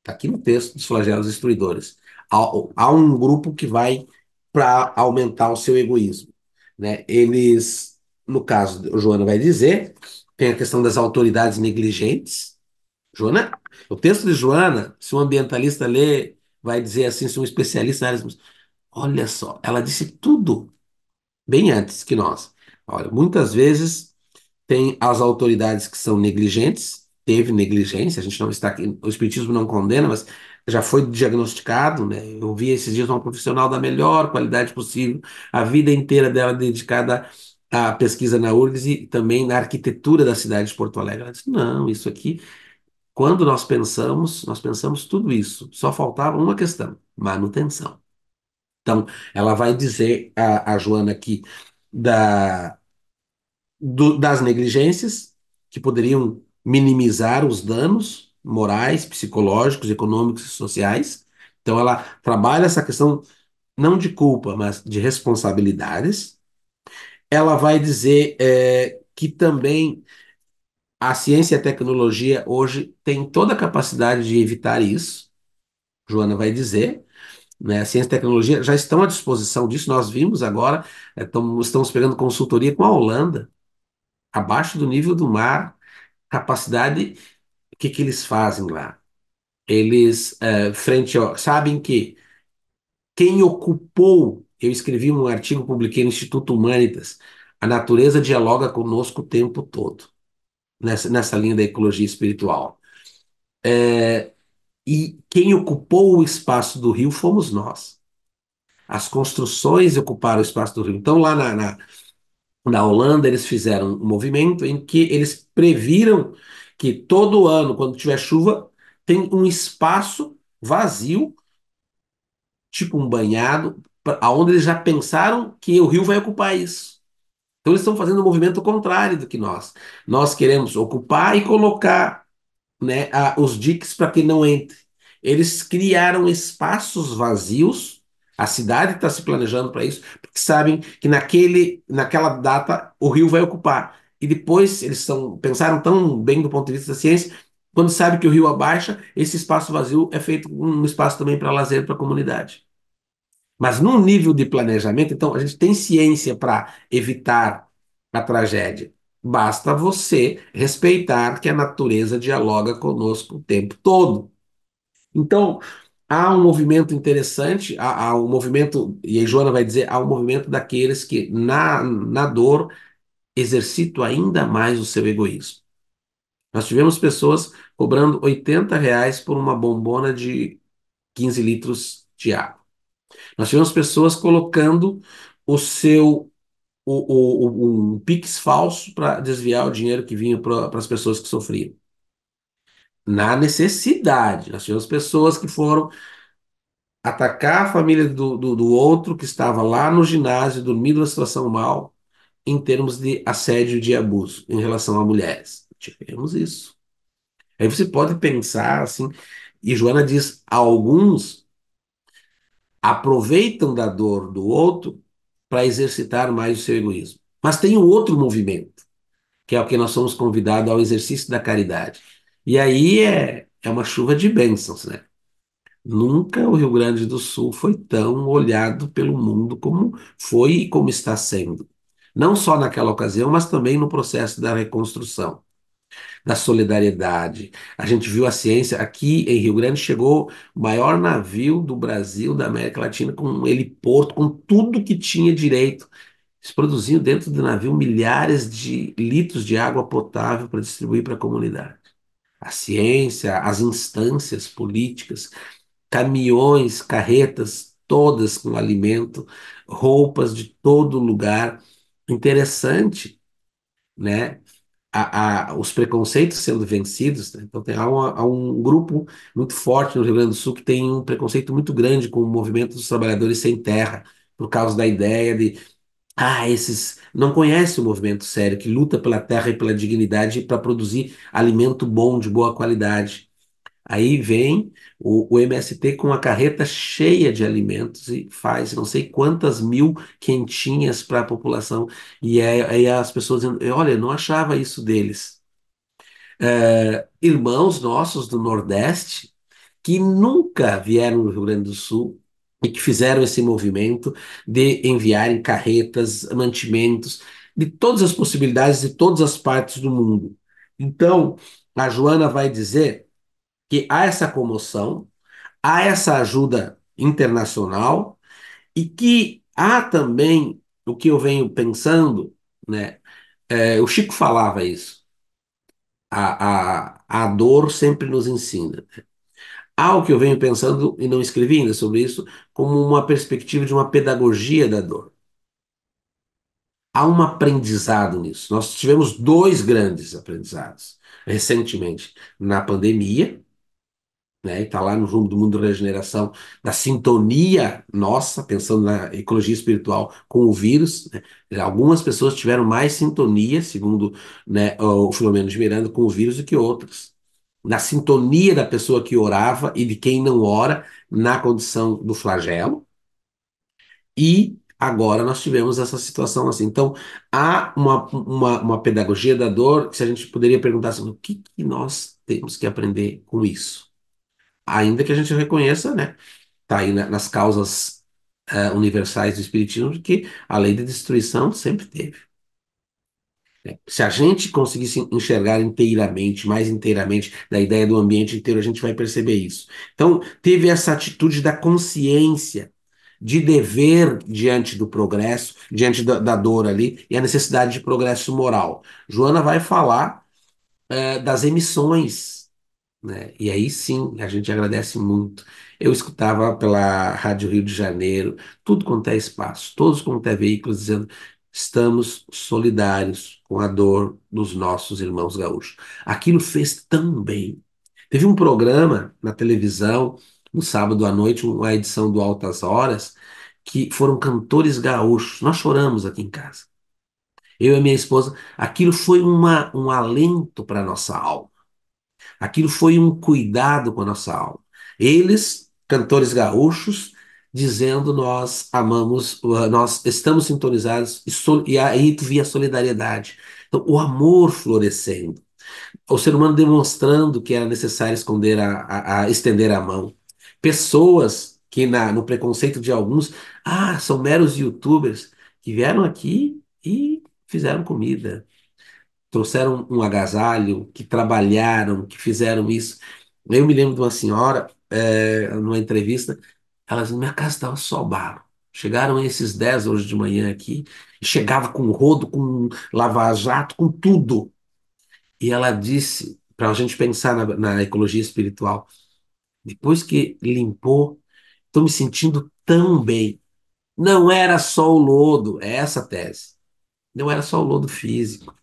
Está aqui no texto dos flagelos destruidores. Há, há um grupo que vai para aumentar o seu egoísmo. Né? Eles, no caso, Joana vai dizer, tem a questão das autoridades negligentes. Joana, o texto de Joana, se um ambientalista ler, vai dizer assim, se um especialista olha só, ela disse tudo bem antes que nós. Olha, muitas vezes tem as autoridades que são negligentes, teve negligência, a gente não está aqui, o espiritismo não condena, mas já foi diagnosticado, né? Eu vi esses dias uma profissional da melhor qualidade possível, a vida inteira dela dedicada à pesquisa na URGS e também na arquitetura da cidade de Porto Alegre. Ela disse: "Não, isso aqui quando nós pensamos, nós pensamos tudo isso. Só faltava uma questão: manutenção. Então, ela vai dizer a, a Joana aqui da, do, das negligências que poderiam minimizar os danos morais, psicológicos, econômicos e sociais. Então, ela trabalha essa questão não de culpa, mas de responsabilidades. Ela vai dizer é, que também a ciência e a tecnologia hoje têm toda a capacidade de evitar isso. Joana vai dizer. Né? A ciência e a tecnologia já estão à disposição disso. Nós vimos agora, é, tamo, estamos pegando consultoria com a Holanda, abaixo do nível do mar, capacidade, o que, que eles fazem lá? Eles, eh, frente ó, sabem que quem ocupou, eu escrevi um artigo, publiquei no Instituto Humanitas, a natureza dialoga conosco o tempo todo, nessa, nessa linha da ecologia espiritual. É, e quem ocupou o espaço do rio fomos nós. As construções ocuparam o espaço do rio. Então, lá na, na na Holanda, eles fizeram um movimento em que eles previram que todo ano, quando tiver chuva, tem um espaço vazio, tipo um banhado, aonde eles já pensaram que o rio vai ocupar isso. Então eles estão fazendo o um movimento contrário do que nós. Nós queremos ocupar e colocar né, a, os diques para que não entre. Eles criaram espaços vazios a cidade está se planejando para isso, porque sabem que naquele, naquela data o rio vai ocupar. E depois eles são, pensaram tão bem do ponto de vista da ciência, quando sabe que o rio abaixa, esse espaço vazio é feito um espaço também para lazer para a comunidade. Mas num nível de planejamento, então a gente tem ciência para evitar a tragédia. Basta você respeitar que a natureza dialoga conosco o tempo todo. Então, há um movimento interessante, há, há um movimento, e aí Joana vai dizer, há um movimento daqueles que na, na dor exercitam ainda mais o seu egoísmo. Nós tivemos pessoas cobrando 80 reais por uma bombona de 15 litros de água. Nós tivemos pessoas colocando o seu o, o, o um pix falso para desviar o dinheiro que vinha para as pessoas que sofriam na necessidade. Nós tivemos pessoas que foram atacar a família do, do, do outro que estava lá no ginásio, dormindo na situação mal, em termos de assédio e de abuso em relação a mulheres. Tivemos isso. Aí você pode pensar assim, e Joana diz: alguns aproveitam da dor do outro para exercitar mais o seu egoísmo. Mas tem um outro movimento, que é o que nós somos convidados ao exercício da caridade e aí é, é uma chuva de bênçãos, né? Nunca o Rio Grande do Sul foi tão olhado pelo mundo como foi e como está sendo. Não só naquela ocasião, mas também no processo da reconstrução, da solidariedade. A gente viu a ciência, aqui em Rio Grande chegou o maior navio do Brasil, da América Latina, com um heliporto, com tudo que tinha direito. Eles produziam dentro do navio milhares de litros de água potável para distribuir para a comunidade a ciência, as instâncias políticas, caminhões, carretas, todas com alimento, roupas de todo lugar. Interessante, né? A, a, os preconceitos sendo vencidos. Né? Então, tem, há, uma, há, um grupo muito forte no Rio Grande do Sul que tem um preconceito muito grande com o movimento dos trabalhadores sem terra, por causa da ideia de ah, esses não conhecem o movimento sério que luta pela terra e pela dignidade para produzir alimento bom, de boa qualidade. Aí vem o, o, MST com a carreta cheia de alimentos e faz não sei quantas mil quentinhas para a população. E é, aí, as pessoas dizendo: olha, não achava isso deles. É, irmãos nossos do Nordeste que nunca vieram no Rio Grande do Sul e que fizeram esse movimento de enviarem carretas, mantimentos, de todas as possibilidades de todas as partes do mundo. Então, a Joana vai dizer que há essa comoção, há essa ajuda internacional e que há também o que eu venho pensando, né? É, o Chico falava isso. A, a, a dor sempre nos ensina. Né? algo que eu venho pensando e não escrevi ainda sobre isso, como uma perspectiva de uma pedagogia da dor. Há um aprendizado nisso. Nós tivemos dois grandes aprendizados recentemente na pandemia, né? Está lá no rumo do mundo da regeneração, da sintonia nossa, pensando na ecologia espiritual com o vírus. Né? Algumas pessoas tiveram mais sintonia, segundo né, o Filomeno de Miranda, com o vírus do que outras na sintonia da pessoa que orava e de quem não ora, na condição do flagelo. E agora nós tivemos essa situação assim. Então, há uma, uma, uma pedagogia da dor que se a gente poderia perguntar assim, o que, que nós temos que aprender com isso? Ainda que a gente reconheça, né? Tá aí nas causas uh, universais do espiritismo, que a lei de destruição sempre teve. Se a gente conseguisse enxergar inteiramente, mais inteiramente, da ideia do ambiente inteiro, a gente vai perceber isso. Então, teve essa atitude da consciência, de dever diante do progresso, diante da, da dor ali, e a necessidade de progresso moral. Joana vai falar é, das emissões. Né? E aí sim, a gente agradece muito. Eu escutava pela Rádio Rio de Janeiro, tudo quanto é espaço, todos quanto é veículos, dizendo estamos solidários com a dor dos nossos irmãos gaúchos. Aquilo fez tão bem. Teve um programa na televisão, no um sábado à noite, uma edição do Altas Horas, que foram cantores gaúchos. Nós choramos aqui em casa. Eu e minha esposa, aquilo foi uma, um alento para a nossa alma. Aquilo foi um cuidado com a nossa alma. Eles, cantores gaúchos, dizendo nós amamos, nós estamos sintonizados e, sol, e aí tu via a solidariedade. Então, o amor florescendo. O ser humano demonstrando que era necessário esconder a, a, a estender a mão. Pessoas que na, no preconceito de alguns, ah, são meros youtubers, que vieram aqui e fizeram comida, trouxeram um agasalho, que trabalharam, que fizeram isso. Eu me lembro de uma senhora, é, numa entrevista, elas, minha casa estava só barro. Chegaram esses dez hoje de manhã aqui, e chegava com rodo, com lava-jato, com tudo. E ela disse, para a gente pensar na, na ecologia espiritual, depois que limpou, estou me sentindo tão bem. Não era só o lodo, é essa a tese. Não era só o lodo físico.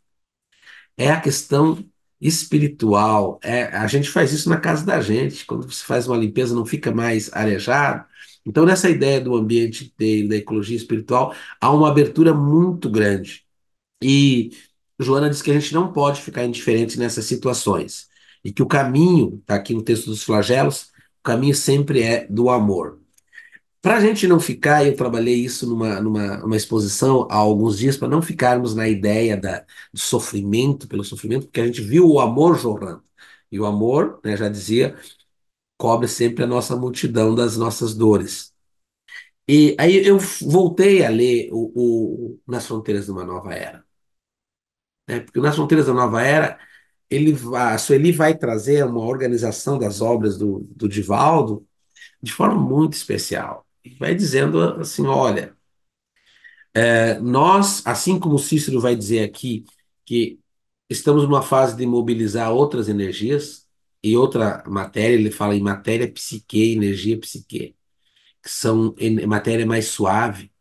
É a questão espiritual. É, a gente faz isso na casa da gente. Quando você faz uma limpeza, não fica mais arejado. Então, nessa ideia do ambiente dele, da ecologia espiritual, há uma abertura muito grande. E Joana diz que a gente não pode ficar indiferente nessas situações. E que o caminho, está aqui no texto dos flagelos, o caminho sempre é do amor. Para a gente não ficar, eu trabalhei isso numa, numa, numa exposição há alguns dias, para não ficarmos na ideia da, do sofrimento pelo sofrimento, porque a gente viu o amor jorrando. E o amor, né, já dizia, cobre sempre a nossa multidão das nossas dores. E aí eu voltei a ler o, o Nas Fronteiras de uma Nova Era. Né, porque Nas Fronteiras da Nova Era, ele, a Sueli vai trazer uma organização das obras do, do Divaldo de forma muito especial e vai dizendo assim: olha, é, nós, assim como Cícero vai dizer aqui, que estamos numa fase de mobilizar outras energias e outra matéria, ele fala em matéria psique, energia psique, que são matéria mais suave,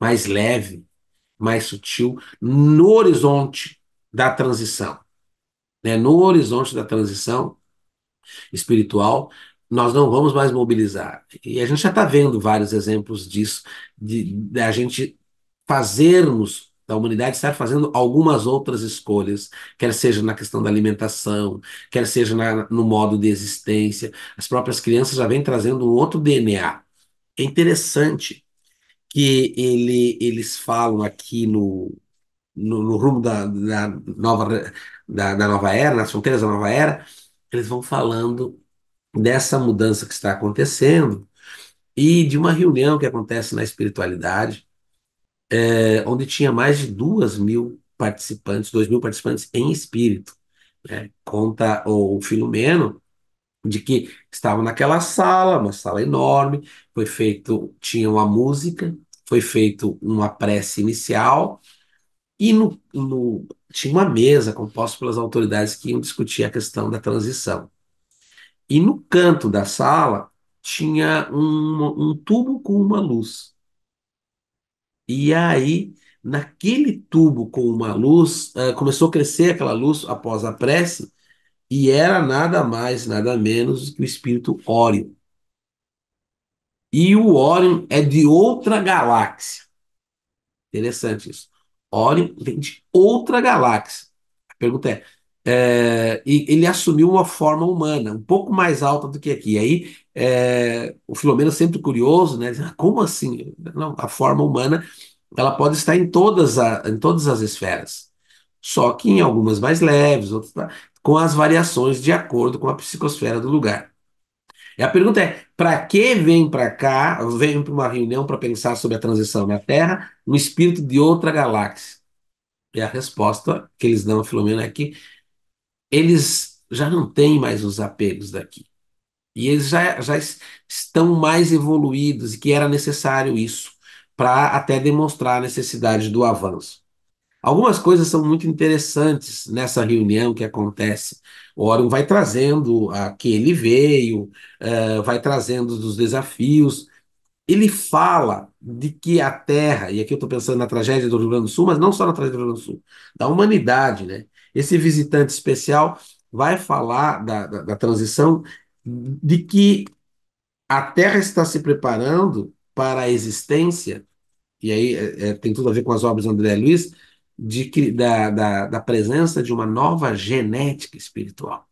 mais leve, mais sutil, no horizonte da transição. Né? No horizonte da transição espiritual, nós não vamos mais mobilizar. E a gente já está vendo vários exemplos disso, de, de, a gente fazermos, da humanidade estar fazendo algumas outras escolhas, quer seja na questão da alimentação, quer seja na, no modo de existência. As próprias crianças já vêm trazendo um outro DNA. É interessante que ele, eles falam aqui no, no, no rumo da, da, nova, da, da nova era, nas fronteiras da nova era, eles vão falando dessa mudança que está acontecendo e de uma reunião que acontece na espiritualidade, é, onde tinha mais de duas mil participantes, dois mil participantes em espírito. Né? Conta o Filomeno de que estavam naquela sala, uma sala enorme, foi feito, tinha uma música, foi feito uma prece inicial e no, no, tinha uma mesa composta pelas autoridades que iam discutir a questão da transição. E no canto da sala tinha um, um tubo com uma luz. E aí, naquele tubo com uma luz, uh, começou a crescer aquela luz após a prece, e era nada mais, nada menos que o espírito Órion. E o Órion é de outra galáxia. Interessante isso. Órion vem de outra galáxia. A pergunta é: é, e ele assumiu uma forma humana, um pouco mais alta do que aqui. Aí é, o Filomeno sempre curioso, né? Ah, como assim? Não, a forma humana ela pode estar em todas, a, em todas as esferas, só que em algumas mais leves, outras tá, com as variações de acordo com a psicosfera do lugar. E a pergunta é: para que vem para cá, vem para uma reunião para pensar sobre a transição na Terra, um espírito de outra galáxia? E a resposta que eles dão ao Filomeno é que eles já não têm mais os apegos daqui. E eles já, já estão mais evoluídos, e que era necessário isso, para até demonstrar a necessidade do avanço. Algumas coisas são muito interessantes nessa reunião que acontece. O Orion vai trazendo a que ele veio, uh, vai trazendo os desafios. Ele fala de que a Terra, e aqui eu estou pensando na tragédia do Rio Grande do Sul, mas não só na tragédia do Rio Grande do Sul, da humanidade, né? Esse visitante especial vai falar da, da, da transição de que a Terra está se preparando para a existência, e aí é, é tem tudo a ver com as obras de André Luiz, de que, da, da, da presença de uma nova genética espiritual.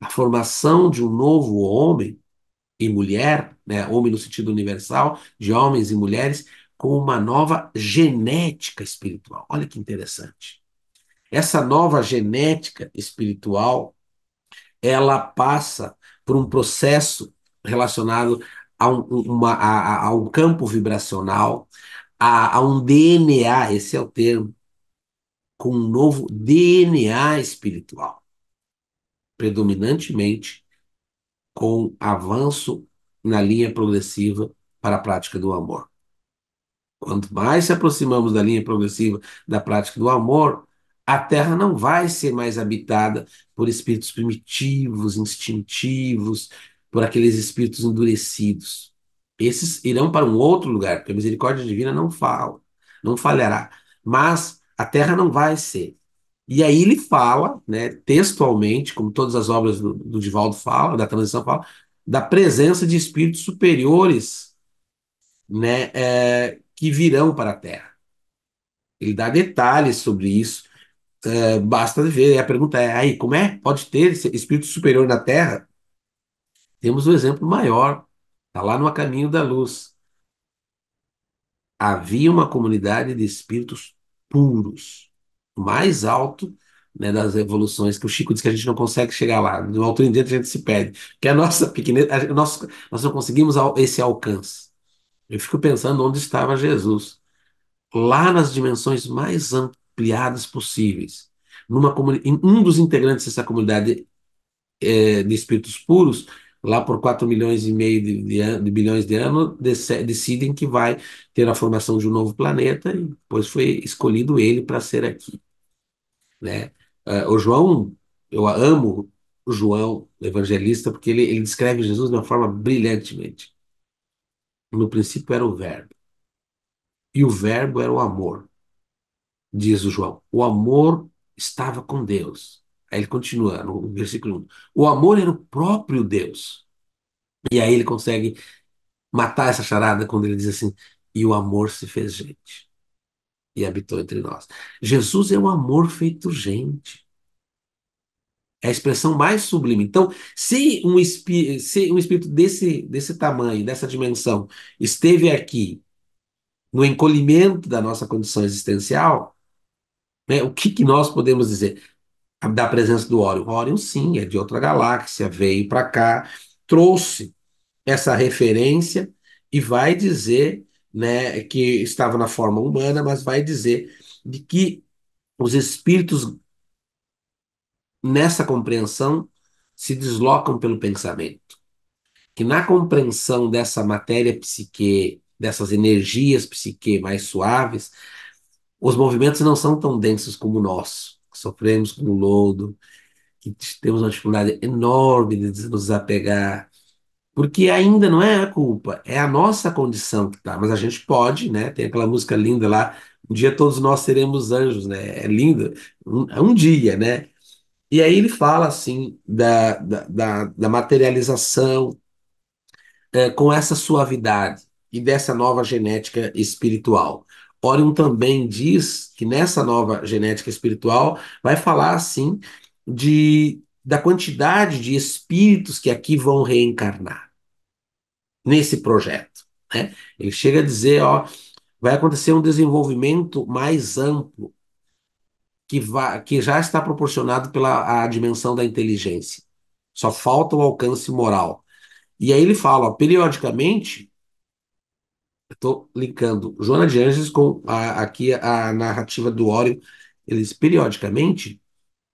A formação de um novo homem e mulher, né, homem no sentido universal, de homens e mulheres, com uma nova genética espiritual. Olha que interessante. Essa nova genética espiritual, ela passa por um processo relacionado a um, uma, a, a um campo vibracional, a, a um DNA, esse é o termo, com um novo DNA espiritual, predominantemente com avanço na linha progressiva para a prática do amor. Quanto mais se aproximamos da linha progressiva da prática do amor, a Terra não vai ser mais habitada por espíritos primitivos, instintivos, por aqueles espíritos endurecidos. Esses irão para um outro lugar, porque a misericórdia divina não fala, não falhará. Mas a Terra não vai ser. E aí ele fala, né, textualmente, como todas as obras do, do Divaldo falam, da transição fala, da presença de espíritos superiores, né, é, que virão para a Terra. Ele dá detalhes sobre isso eh, basta ver. E a pergunta é: aí, como é? Pode ter espírito superior na Terra? Temos um exemplo maior. Está lá no A Caminho da Luz. Havia uma comunidade de espíritos puros, mais alto né, das evoluções, que o Chico diz que a gente não consegue chegar lá. No alto em diante a gente se perde, que a nossa pequenez, a, nós, nós não conseguimos esse alcance. Eu fico pensando onde estava Jesus. Lá nas dimensões mais amplas ampliadas possíveis. Numa um dos integrantes dessa comunidade é, de espíritos puros, lá por 4 milhões e meio de, de, de bilhões de anos, decidem que vai ter a formação de um novo planeta e depois foi escolhido ele para ser aqui. Né? Uh, o João, eu amo o João, o evangelista, porque ele, ele descreve Jesus de uma forma brilhantemente. No princípio era o Verbo. E o Verbo era o amor diz o João, o amor estava com Deus. Aí ele continua no versículo 1. O amor era o próprio Deus. E aí ele consegue matar essa charada quando ele diz assim: E o amor se fez gente e habitou entre nós. Jesus é o amor feito gente. É a expressão mais sublime. Então, se um, se um espírito desse, desse tamanho, dessa dimensão, esteve aqui no encolhimento da nossa condição existencial, né? O que, que nós podemos dizer da presença do Órion? O Órion, sim, é de outra galáxia, veio para cá, trouxe essa referência e vai dizer né, que estava na forma humana, mas vai dizer de que os espíritos, nessa compreensão, se deslocam pelo pensamento. Que na compreensão dessa matéria psique, dessas energias psique mais suaves, os movimentos não são tão densos como nosso, que sofremos com o lodo, que temos uma dificuldade enorme de nos apegar, porque ainda não é a culpa, é a nossa condição que tá. Mas a gente pode, né? Tem aquela música linda lá, um dia todos nós seremos anjos, né? É lindo, um, é um dia, né? E aí ele fala assim da, da, da, da materialização é, com essa suavidade e dessa nova genética espiritual. Orion também diz que nessa nova genética espiritual vai falar assim de da quantidade de espíritos que aqui vão reencarnar nesse projeto. Né? Ele chega a dizer, ó, vai acontecer um desenvolvimento mais amplo que, vai, que já está proporcionado pela a dimensão da inteligência. Só falta o alcance moral. E aí ele fala, ó, periodicamente Estou linkando Joana de Anjos com a, aqui a narrativa do Óleo. Eles, periodicamente,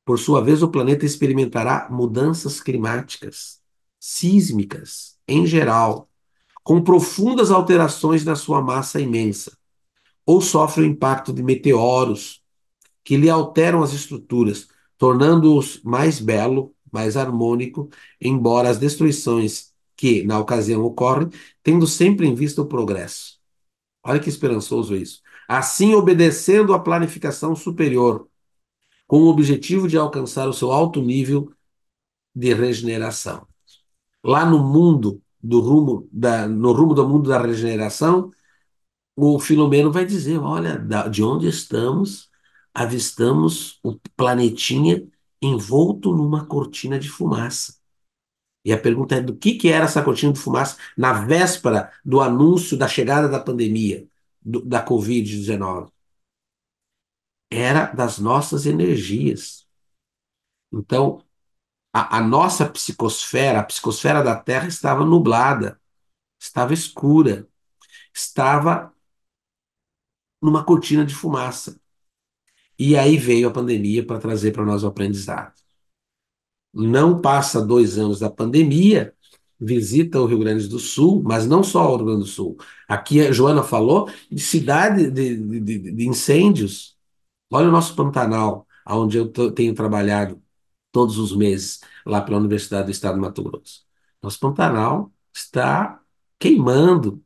por sua vez, o planeta experimentará mudanças climáticas, sísmicas, em geral, com profundas alterações na sua massa imensa, ou sofre o impacto de meteoros que lhe alteram as estruturas, tornando-os mais belo, mais harmônico, embora as destruições que, na ocasião, ocorrem, tendo sempre em vista o progresso. Olha que esperançoso isso. Assim, obedecendo à planificação superior, com o objetivo de alcançar o seu alto nível de regeneração. Lá no mundo do rumo da, no rumo do mundo da regeneração, o Filomeno vai dizer: olha, de onde estamos, avistamos o planetinha envolto numa cortina de fumaça. E a pergunta é do que, que era essa cortina de fumaça na véspera do anúncio da chegada da pandemia do, da Covid-19? Era das nossas energias. Então, a, a nossa psicosfera, a psicosfera da Terra estava nublada, estava escura, estava numa cortina de fumaça. E aí veio a pandemia para trazer para nós o aprendizado não passa dois anos da pandemia, visita o Rio Grande do Sul, mas não só o Rio Grande do Sul. Aqui a Joana falou de cidade de, de, de incêndios. Olha o nosso Pantanal, onde eu tenho trabalhado todos os meses lá pela Universidade do Estado do Mato Grosso. Nosso Pantanal está queimando.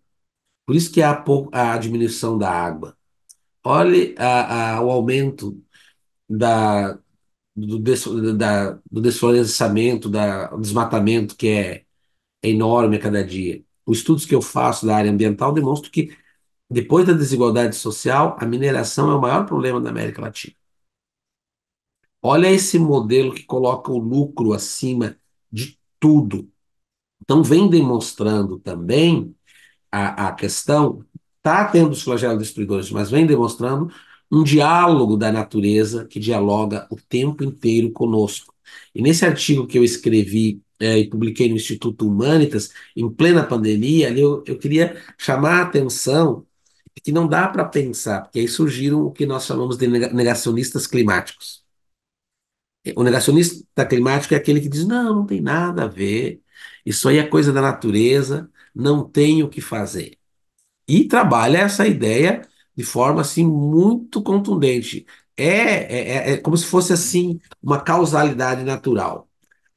Por isso que há a, a diminuição da água. Olhe a, a, o aumento da, do, des, da, do desflorestamento, da, do desmatamento que é, é enorme a cada dia. Os estudos que eu faço da área ambiental demonstram que depois da desigualdade social, a mineração é o maior problema da América Latina. Olha esse modelo que coloca o lucro acima de tudo. Então, vem demonstrando também a, a questão, está tendo os flagelos destruidores, mas vem demonstrando um diálogo da natureza que dialoga o tempo inteiro conosco. E nesse artigo que eu escrevi é, e publiquei no Instituto Humanitas, em plena pandemia, ali eu, eu queria chamar a atenção que não dá para pensar, porque aí surgiram o que nós chamamos de negacionistas climáticos. O negacionista climático é aquele que diz: não, não tem nada a ver, isso aí é coisa da natureza, não tem o que fazer. E trabalha essa ideia de forma assim muito contundente. É, é, é, é como se fosse assim uma causalidade natural.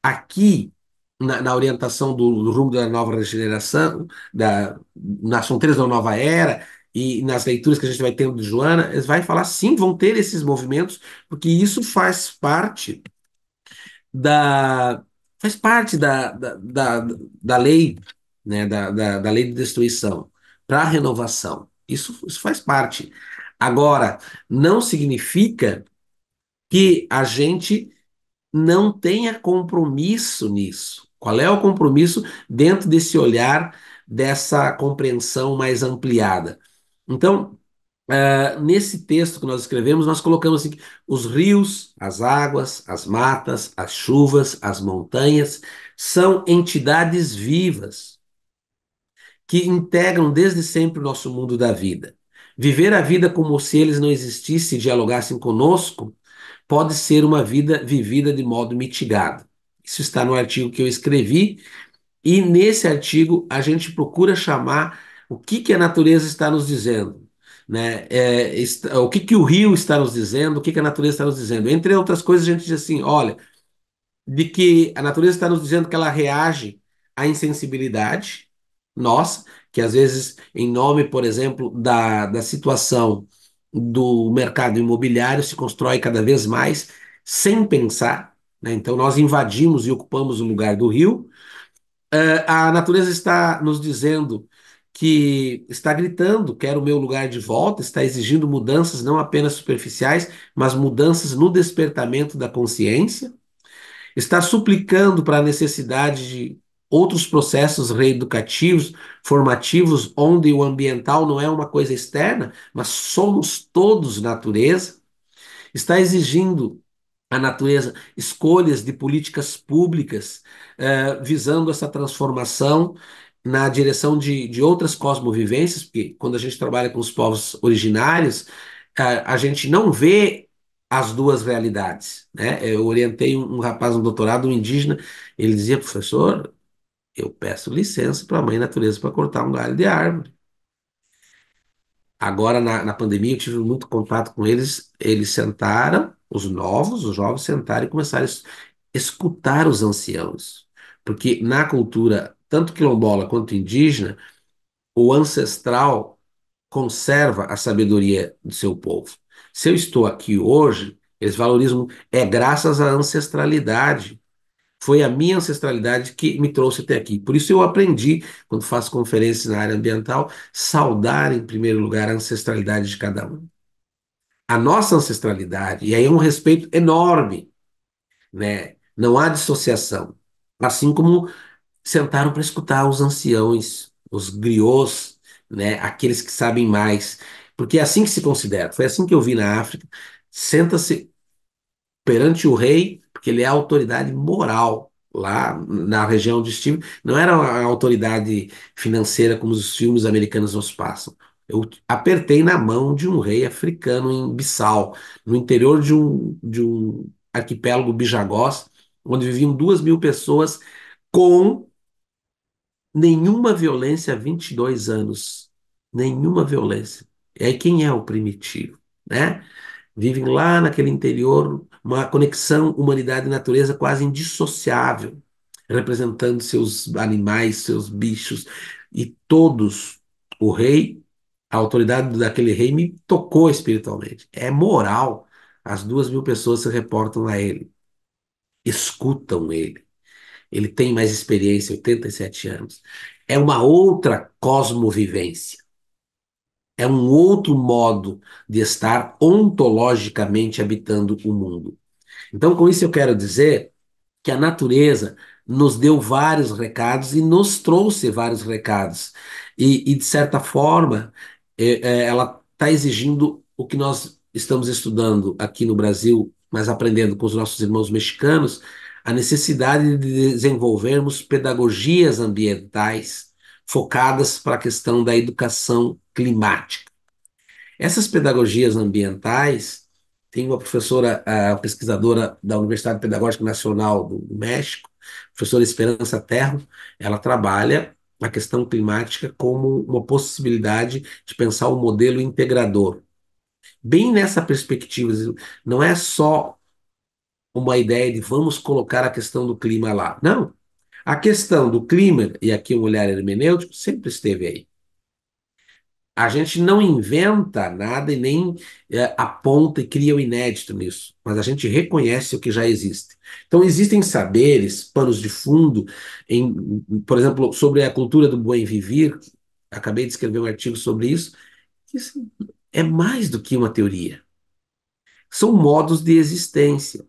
Aqui, na, na orientação do, do, rumo da nova regeneração, da, nas fronteiras da nova era, e nas leituras que a gente vai tendo de Joana, vai falar sim, vão ter esses movimentos, porque isso faz parte da, faz parte da, da, da, da lei, né, da, da, da lei de destruição para a renovação. Isso, isso faz parte. Agora, não significa que a gente não tenha compromisso nisso. Qual é o compromisso dentro desse olhar, dessa compreensão mais ampliada? Então, uh, nesse texto que nós escrevemos, nós colocamos assim, os rios, as águas, as matas, as chuvas, as montanhas, são entidades vivas que integram desde sempre o nosso mundo da vida. Viver a vida como se eles não existissem e dialogassem conosco pode ser uma vida vivida de modo mitigado. Isso está no artigo que eu escrevi, e nesse artigo a gente procura chamar o que, que a natureza está nos dizendo. Né? É, está, o que, que o rio está nos dizendo, o que, que a natureza está nos dizendo. Entre outras coisas, a gente diz assim: olha, de que a natureza está nos dizendo que ela reage à insensibilidade, nós, que às vezes, em nome, por exemplo, da, da situação do mercado imobiliário, se constrói cada vez mais sem pensar. Né? Então, nós invadimos e ocupamos o lugar do rio. Uh, a natureza está nos dizendo que está gritando, quero o meu lugar de volta, está exigindo mudanças não apenas superficiais, mas mudanças no despertamento da consciência, está suplicando para a necessidade de outros processos reeducativos, formativos, onde o ambiental não é uma coisa externa, mas somos todos natureza, está exigindo a natureza escolhas de políticas públicas eh, visando essa transformação na direção de, de outras cosmovivências, porque quando a gente trabalha com os povos originários, eh, a gente não vê as duas realidades. Né? Eu orientei um, um rapaz no um doutorado, um indígena, ele dizia, professor, eu peço licença para a mãe natureza para cortar um galho de árvore. Agora, na, na pandemia, eu tive muito contato com eles. Eles sentaram, os novos, os jovens sentaram e começaram a escutar os anciãos. Porque na cultura, tanto quilombola quanto indígena, o ancestral conserva a sabedoria do seu povo. Se eu estou aqui hoje, eles valorizam, é graças à ancestralidade. Foi a minha ancestralidade que me trouxe até aqui. Por isso eu aprendi, quando faço conferências na área ambiental, saudar em primeiro lugar a ancestralidade de cada um. A nossa ancestralidade, e aí é um respeito enorme, né? Não há dissociação. Assim como sentaram para escutar os anciãos, os griots, né? Aqueles que sabem mais, porque é assim que se considera. Foi assim que eu vi na África. Senta-se perante o rei, porque ele é autoridade moral lá na região de Steve. Não era a autoridade financeira como os filmes americanos nos passam. Eu apertei na mão de um rei africano em Bissau, no interior de um, de um arquipélago Bijagós, onde viviam duas mil pessoas com nenhuma violência há 22 anos. Nenhuma violência. E aí quem é o primitivo, né? Vivem lá naquele interior uma conexão humanidade e natureza quase indissociável, representando seus animais, seus bichos, e todos, o rei, a autoridade daquele rei me tocou espiritualmente. É moral, as duas mil pessoas se reportam a ele, escutam ele. Ele tem mais experiência, 87 anos. É uma outra cosmovivência. É um outro modo de estar ontologicamente habitando o mundo. Então, com isso, eu quero dizer que a natureza nos deu vários recados e nos trouxe vários recados. E, e de certa forma, é, é, ela está exigindo o que nós estamos estudando aqui no Brasil, mas aprendendo com os nossos irmãos mexicanos, a necessidade de desenvolvermos pedagogias ambientais focadas para a questão da educação climática. Essas pedagogias ambientais, tem uma professora, a pesquisadora da Universidade Pedagógica Nacional do, México, professora Esperança Terro, ela trabalha a questão climática como uma possibilidade de pensar um modelo integrador. Bem nessa perspectiva, assim, não é só uma ideia de vamos colocar a questão do clima lá. Não, a questão do clima, e aqui o olhar hermenêutico, sempre esteve aí. A gente não inventa nada e nem é, aponta e cria o inédito nisso, mas a gente reconhece o que já existe. Então, existem saberes, panos de fundo, em, por exemplo, sobre a cultura do bem viver, acabei de escrever um artigo sobre isso, que é mais do que uma teoria. São modos de existência.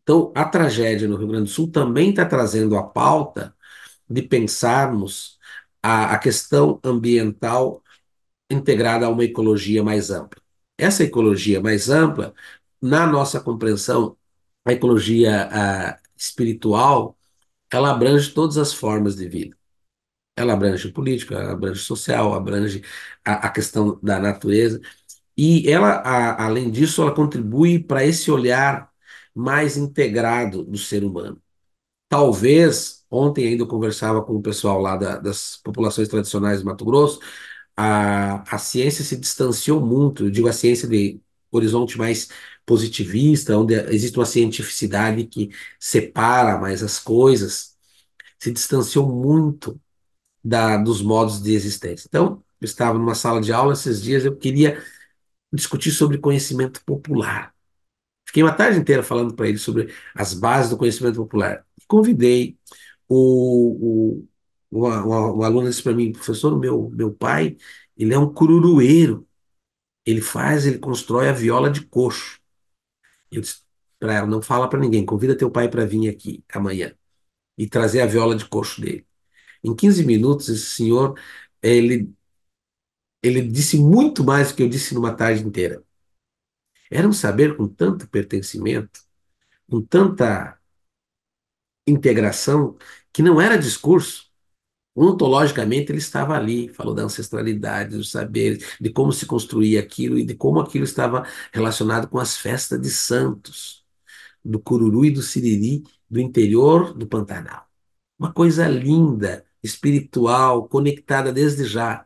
Então, a tragédia no Rio Grande do Sul também está trazendo a pauta de pensarmos a, a questão ambiental integrada a uma ecologia mais ampla. Essa ecologia mais ampla, na nossa compreensão, a ecologia a, espiritual, ela abrange todas as formas de vida. Ela abrange política, ela abrange social, abrange a, a questão da natureza. E ela, a, além disso, ela contribui para esse olhar mais integrado do ser humano. Talvez, ontem ainda eu conversava com o pessoal lá da, das populações tradicionais do Mato Grosso, a, a ciência se distanciou muito, eu digo a ciência de horizonte mais positivista, onde existe uma cientificidade que separa mais as coisas, se distanciou muito da, dos modos de existência. Então, eu estava numa sala de aula esses dias, eu queria discutir sobre conhecimento popular. Fiquei uma tarde inteira falando para ele sobre as bases do conhecimento popular. Convidei o, o uma, disse para mim, professor, meu, meu pai, ele é um cururueiro. Ele faz, ele constrói a viola de coxo. Eu disse para ela, não fala para ninguém, convida teu pai para vir aqui amanhã e trazer a viola de coxo dele. Em 15 minutos, esse senhor, ele, ele disse muito mais do que eu disse numa tarde inteira. Era um saber com tanto pertencimento, com tanta integração, que não era discurso. Ontologicamente ele estava ali, falou da ancestralidade, do saber de como se construía aquilo e de como aquilo estava relacionado com as festas de santos, do cururu e do siriri do interior do Pantanal. Uma coisa linda, espiritual, conectada desde já.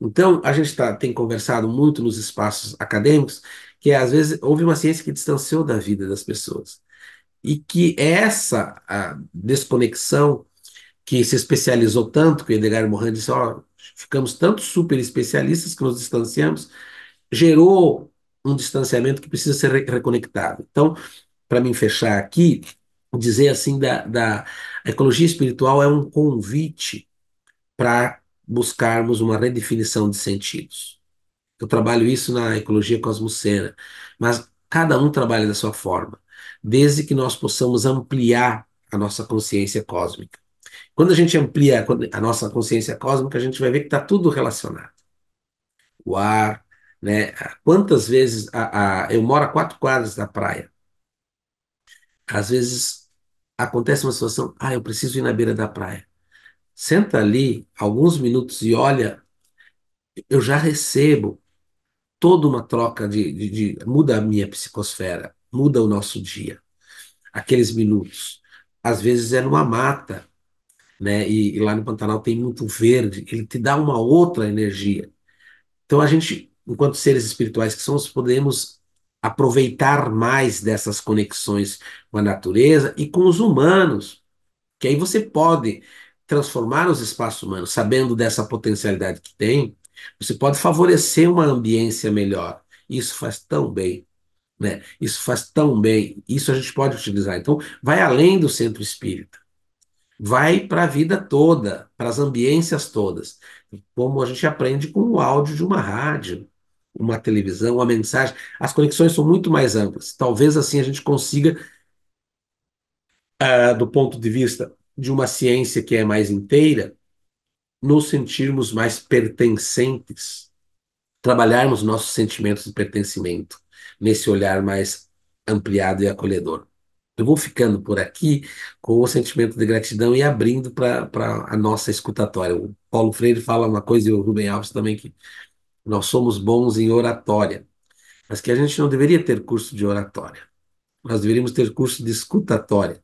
Então, a gente tá, tem conversado muito nos espaços acadêmicos que às vezes houve uma ciência que distanciou da vida das pessoas. E que essa desconexão que se especializou tanto, que o Edgar Morin disse, ó, ficamos tantos super especialistas que nos distanciamos, gerou um distanciamento que precisa ser reconectado. Então, para me fechar aqui, dizer assim da, da ecologia espiritual é um convite para buscarmos uma redefinição de sentidos eu trabalho isso na ecologia cosmocena. Mas cada um trabalha da sua forma, desde que nós possamos ampliar a nossa consciência cósmica. Quando a gente amplia a nossa consciência cósmica, a gente vai ver que está tudo relacionado. O ar, né? Quantas vezes a, a, eu moro a quatro quadras da praia? Às vezes acontece uma situação, ah, eu preciso ir na beira da praia. Senta ali alguns minutos e olha, eu já recebo toda uma troca de, de, de, muda a minha psicosfera, muda o nosso dia, aqueles minutos. Às vezes é numa mata, né? E, e lá no Pantanal tem muito verde, ele te dá uma outra energia. Então a gente, enquanto seres espirituais que somos, podemos aproveitar mais dessas conexões com a natureza e com os humanos, que aí você pode transformar os espaços humanos, sabendo dessa potencialidade que tem, você pode favorecer uma ambiência melhor. Isso faz tão bem. Né? Isso faz tão bem. Isso a gente pode utilizar. Então, vai além do centro espírita. Vai para a vida toda, para as ambiências todas. Como a gente aprende com o áudio de uma rádio, uma televisão, uma mensagem. As conexões são muito mais amplas. Talvez assim a gente consiga, uh, do ponto de vista de uma ciência que é mais inteira, nos sentirmos mais pertencentes, trabalharmos nossos sentimentos de pertencimento nesse olhar mais ampliado e acolhedor. Eu vou ficando por aqui com o sentimento de gratidão e abrindo para a nossa escutatória. O Paulo Freire fala uma coisa e o Rubem Alves também que nós somos bons em oratória, mas que a gente não deveria ter curso de oratória. Nós deveríamos ter curso de escutatória.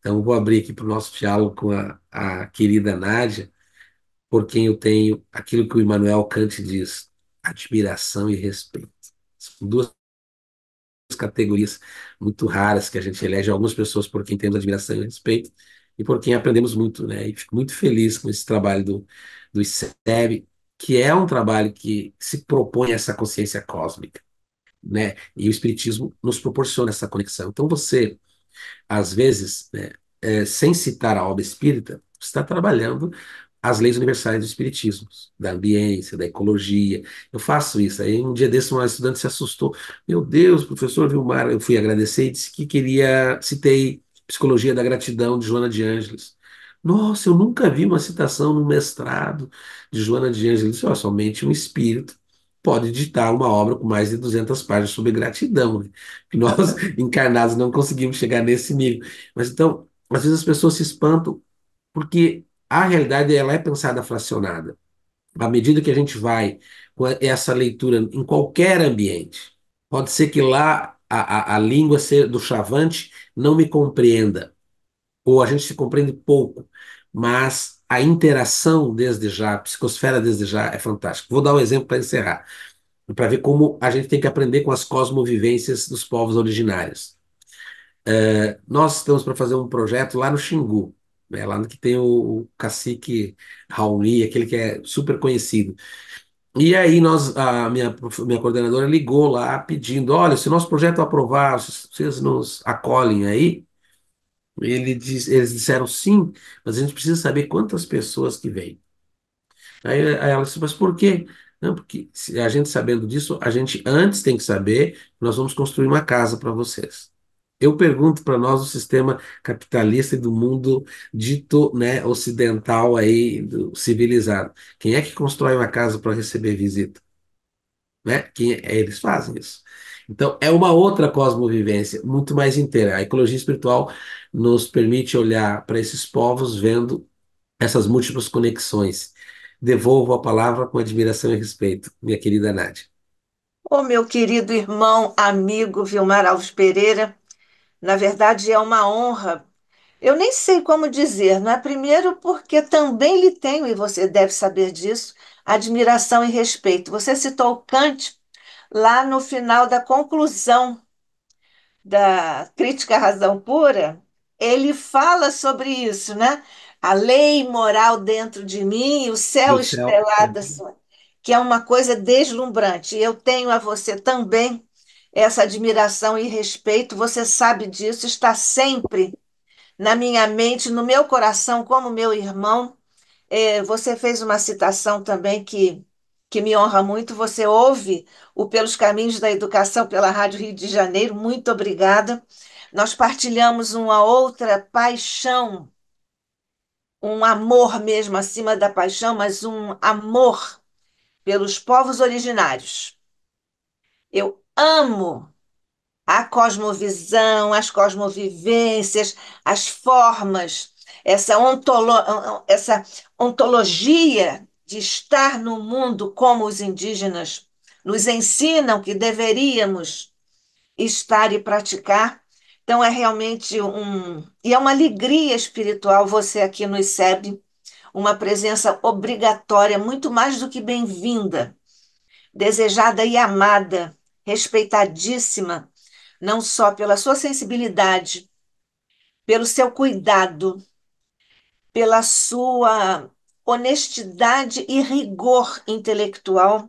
Então, vou abrir aqui para o nosso diálogo com a, a querida Nádia, por quem eu tenho aquilo que o Immanuel Kant diz, admiração e respeito. São duas categorias muito raras que a gente elege algumas pessoas por quem temos admiração e respeito e por quem aprendemos muito, né? E fico muito feliz com esse trabalho do, do ICEB, que é um trabalho que se propõe a essa consciência cósmica, né? E o Espiritismo nos proporciona essa conexão. Então você, às vezes, né, é, sem citar a obra espírita, está trabalhando as leis universais do espiritismo, da ambiência, da ecologia. Eu faço isso. Aí um dia desse uma estudante se assustou. Meu Deus, professor Vilmar, eu fui agradecer e disse que queria citei Psicologia da Gratidão de Joana de Ângeles. Nossa, eu nunca vi uma citação no mestrado de Joana de Ângeles. Oh, somente um espírito pode digitar uma obra com mais de 200 páginas sobre gratidão, né? que nós [laughs] [laughs] encarnados não conseguimos chegar nesse nível. Mas então, às vezes as pessoas se espantam porque a realidade ela é pensada fracionada. À medida que a gente vai com essa leitura em qualquer ambiente, pode ser que lá a, a, a língua do chavante não me compreenda, ou a gente se compreende pouco, mas a interação desde já, a psicosfera desde já é fantástica. Vou dar um exemplo para encerrar, para ver como a gente tem que aprender com as cosmovivências dos povos originários. Uh, nós estamos para fazer um projeto lá no Xingu, é lá que tem o, o cacique Raoni, aquele que é super conhecido. E aí nós, a minha, minha coordenadora ligou lá pedindo, olha, se nosso projeto aprovar, vocês nos acolhem aí? Ele diz, eles disseram sim, mas a gente precisa saber quantas pessoas que vêm. Aí, aí ela disse, mas por quê? Não, porque a gente sabendo disso, a gente antes tem que saber nós vamos construir uma casa para vocês. Eu pergunto para nós o sistema capitalista e do mundo dito né, ocidental aí, do, civilizado. Quem é que constrói uma casa para receber visita? Né? Quem, é, é, eles fazem isso. Então, é uma outra cosmovivência, muito mais inteira. A ecologia espiritual nos permite olhar para esses povos vendo essas múltiplas conexões. Devolvo a palavra com admiração e respeito, minha querida Nádia. Ô, oh, meu querido irmão, amigo Vilmar Alves Pereira, na verdade, é uma honra. Eu nem sei como dizer, não é? Primeiro, porque também lhe tenho, e você deve saber disso, admiração e respeito. Você citou Kant lá no final da conclusão da Crítica à Razão Pura, ele fala sobre isso, né? A lei moral dentro de mim, o céu, céu. estrelado, assim, que é uma coisa deslumbrante. Eu tenho a você também essa admiração e respeito, você sabe disso, está sempre na minha mente, no meu coração, como meu irmão. É, você fez uma citação também que, que me honra muito. Você ouve o Pelos Caminhos da Educação pela Rádio Rio de Janeiro. Muito obrigada. Nós partilhamos uma outra paixão, um amor mesmo acima da paixão, mas um amor pelos povos originários. Eu amo a cosmovisão, as cosmovivências, as formas, essa, ontolo essa ontologia de estar no mundo como os indígenas nos ensinam que deveríamos estar e praticar. Então é realmente um e é uma alegria espiritual você aqui no ICEB, uma presença obrigatória, muito mais do que bem-vinda, desejada e amada respeitadíssima, não só pela sua sensibilidade, pelo seu cuidado, pela sua honestidade e rigor intelectual,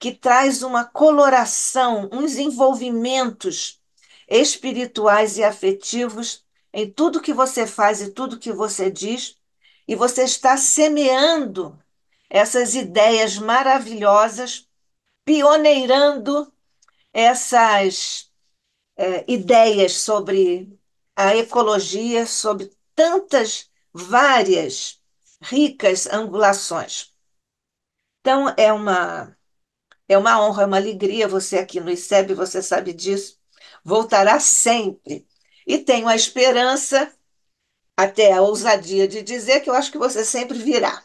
que traz uma coloração, uns envolvimentos espirituais e afetivos em tudo que você faz e tudo que você diz, e você está semeando essas ideias maravilhosas, pioneirando essas é, ideias sobre a ecologia, sobre tantas várias ricas angulações. Então, é uma, é uma honra, é uma alegria você aqui no ICEB, você sabe disso. Voltará sempre. E tenho a esperança, até a ousadia de dizer que eu acho que você sempre virá.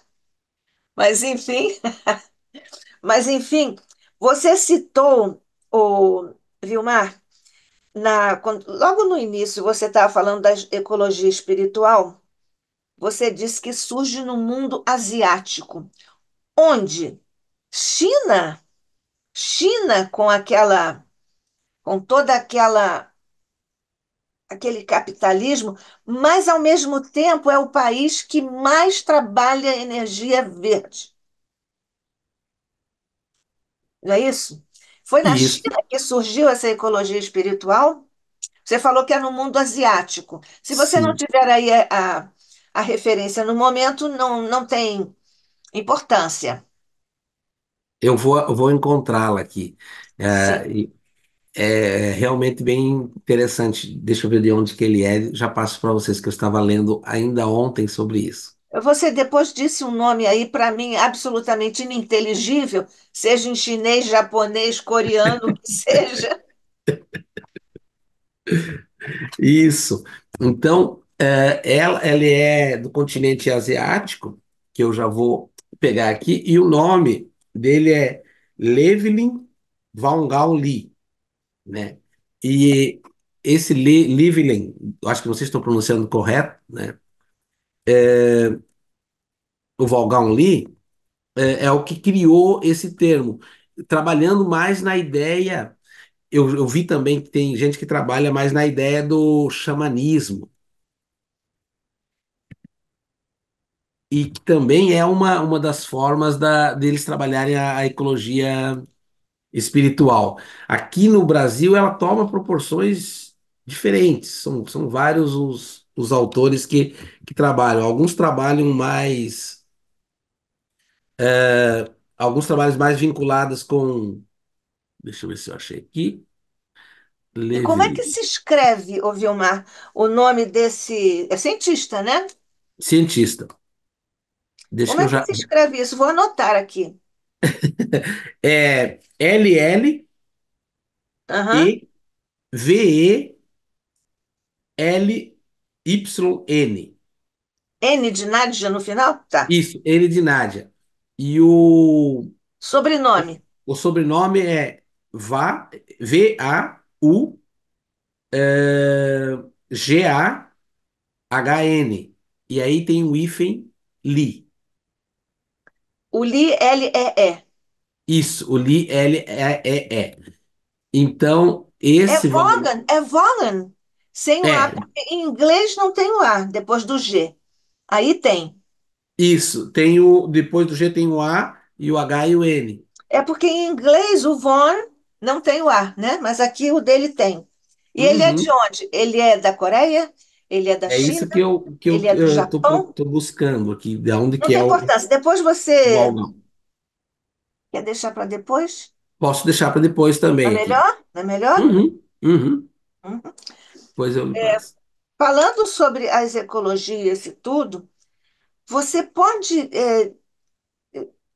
Mas, enfim, [laughs] mas, enfim, você citou Vilmar, na, quando, logo no início você estava tá falando da ecologia espiritual, você disse que surge no mundo asiático, onde China, China com aquela, com toda aquela aquele capitalismo, mas ao mesmo tempo é o país que mais trabalha energia verde. Não é isso? Foi na Isso. China que surgiu essa ecologia espiritual? Você falou que é no mundo asiático. Se você Sim. não tiver aí é, a, a referência no momento, não, não tem importância. Eu vou, eu vou encontrá-la aqui. É, é, realmente bem interessante. Deixa eu ver de onde que ele é. Já passo para vocês que eu estava lendo ainda ontem sobre isso. Você depois disse um nome aí para mim absolutamente ininteligível, seja em chinês, japonês, coreano, que seja. [laughs] Isso. Então, é, ela, ela é do continente asiático, que eu já vou pegar aqui, e o nome dele é Levelin Vangao Li, né? E esse Levelin, acho que vocês estão pronunciando correto, né? é, o Valgaon Lee, é, é, o que criou esse termo, trabalhando mais na ideia. Eu, eu vi também que tem gente que trabalha mais na ideia do xamanismo. E que também é uma, uma das formas da, deles trabalharem a, a ecologia espiritual. Aqui no Brasil, ela toma proporções diferentes, são, são vários os, os autores que, que trabalham. Alguns trabalham mais. É, alguns trabalhos mais vinculados com. Deixa eu ver se eu achei aqui. E como é que se escreve, ô Vilmar, o nome desse. É cientista, né? Cientista. Deixa como é que já... se escreve isso? Vou anotar aqui. [laughs] é LL V e VE L YN. N de Nádia no final? Tá. Isso, N de Nádia. E o. Sobrenome. O, sobrenome é Va, V-A-U uh, é, G-A-H-N. E aí tem o hífen Li. O Li, L-E-E. Isso, o Li, L-E-E. Então, esse. É Vogan, é Vogan. Sem o é. A, porque em inglês não tem o A, depois do G. Aí tem. Isso, tem o, depois do G tem o A e o H e o N. É porque em inglês o von não tem o A, né? Mas aqui o dele tem. E ele é Uhum. de onde? Ele é da Coreia? Ele é da É isso China? que eu que eu, Ele é do eu Japão? buscando aqui, de onde Não que é tem é o, importância. Depois o você alga. quer deixar para depois? Posso deixar para depois Não é também tá aqui. melhor? Não tá é melhor? Uhum, uhum. Uhum. Pois eu... É, falando sobre as ecologias e tudo, você pode é,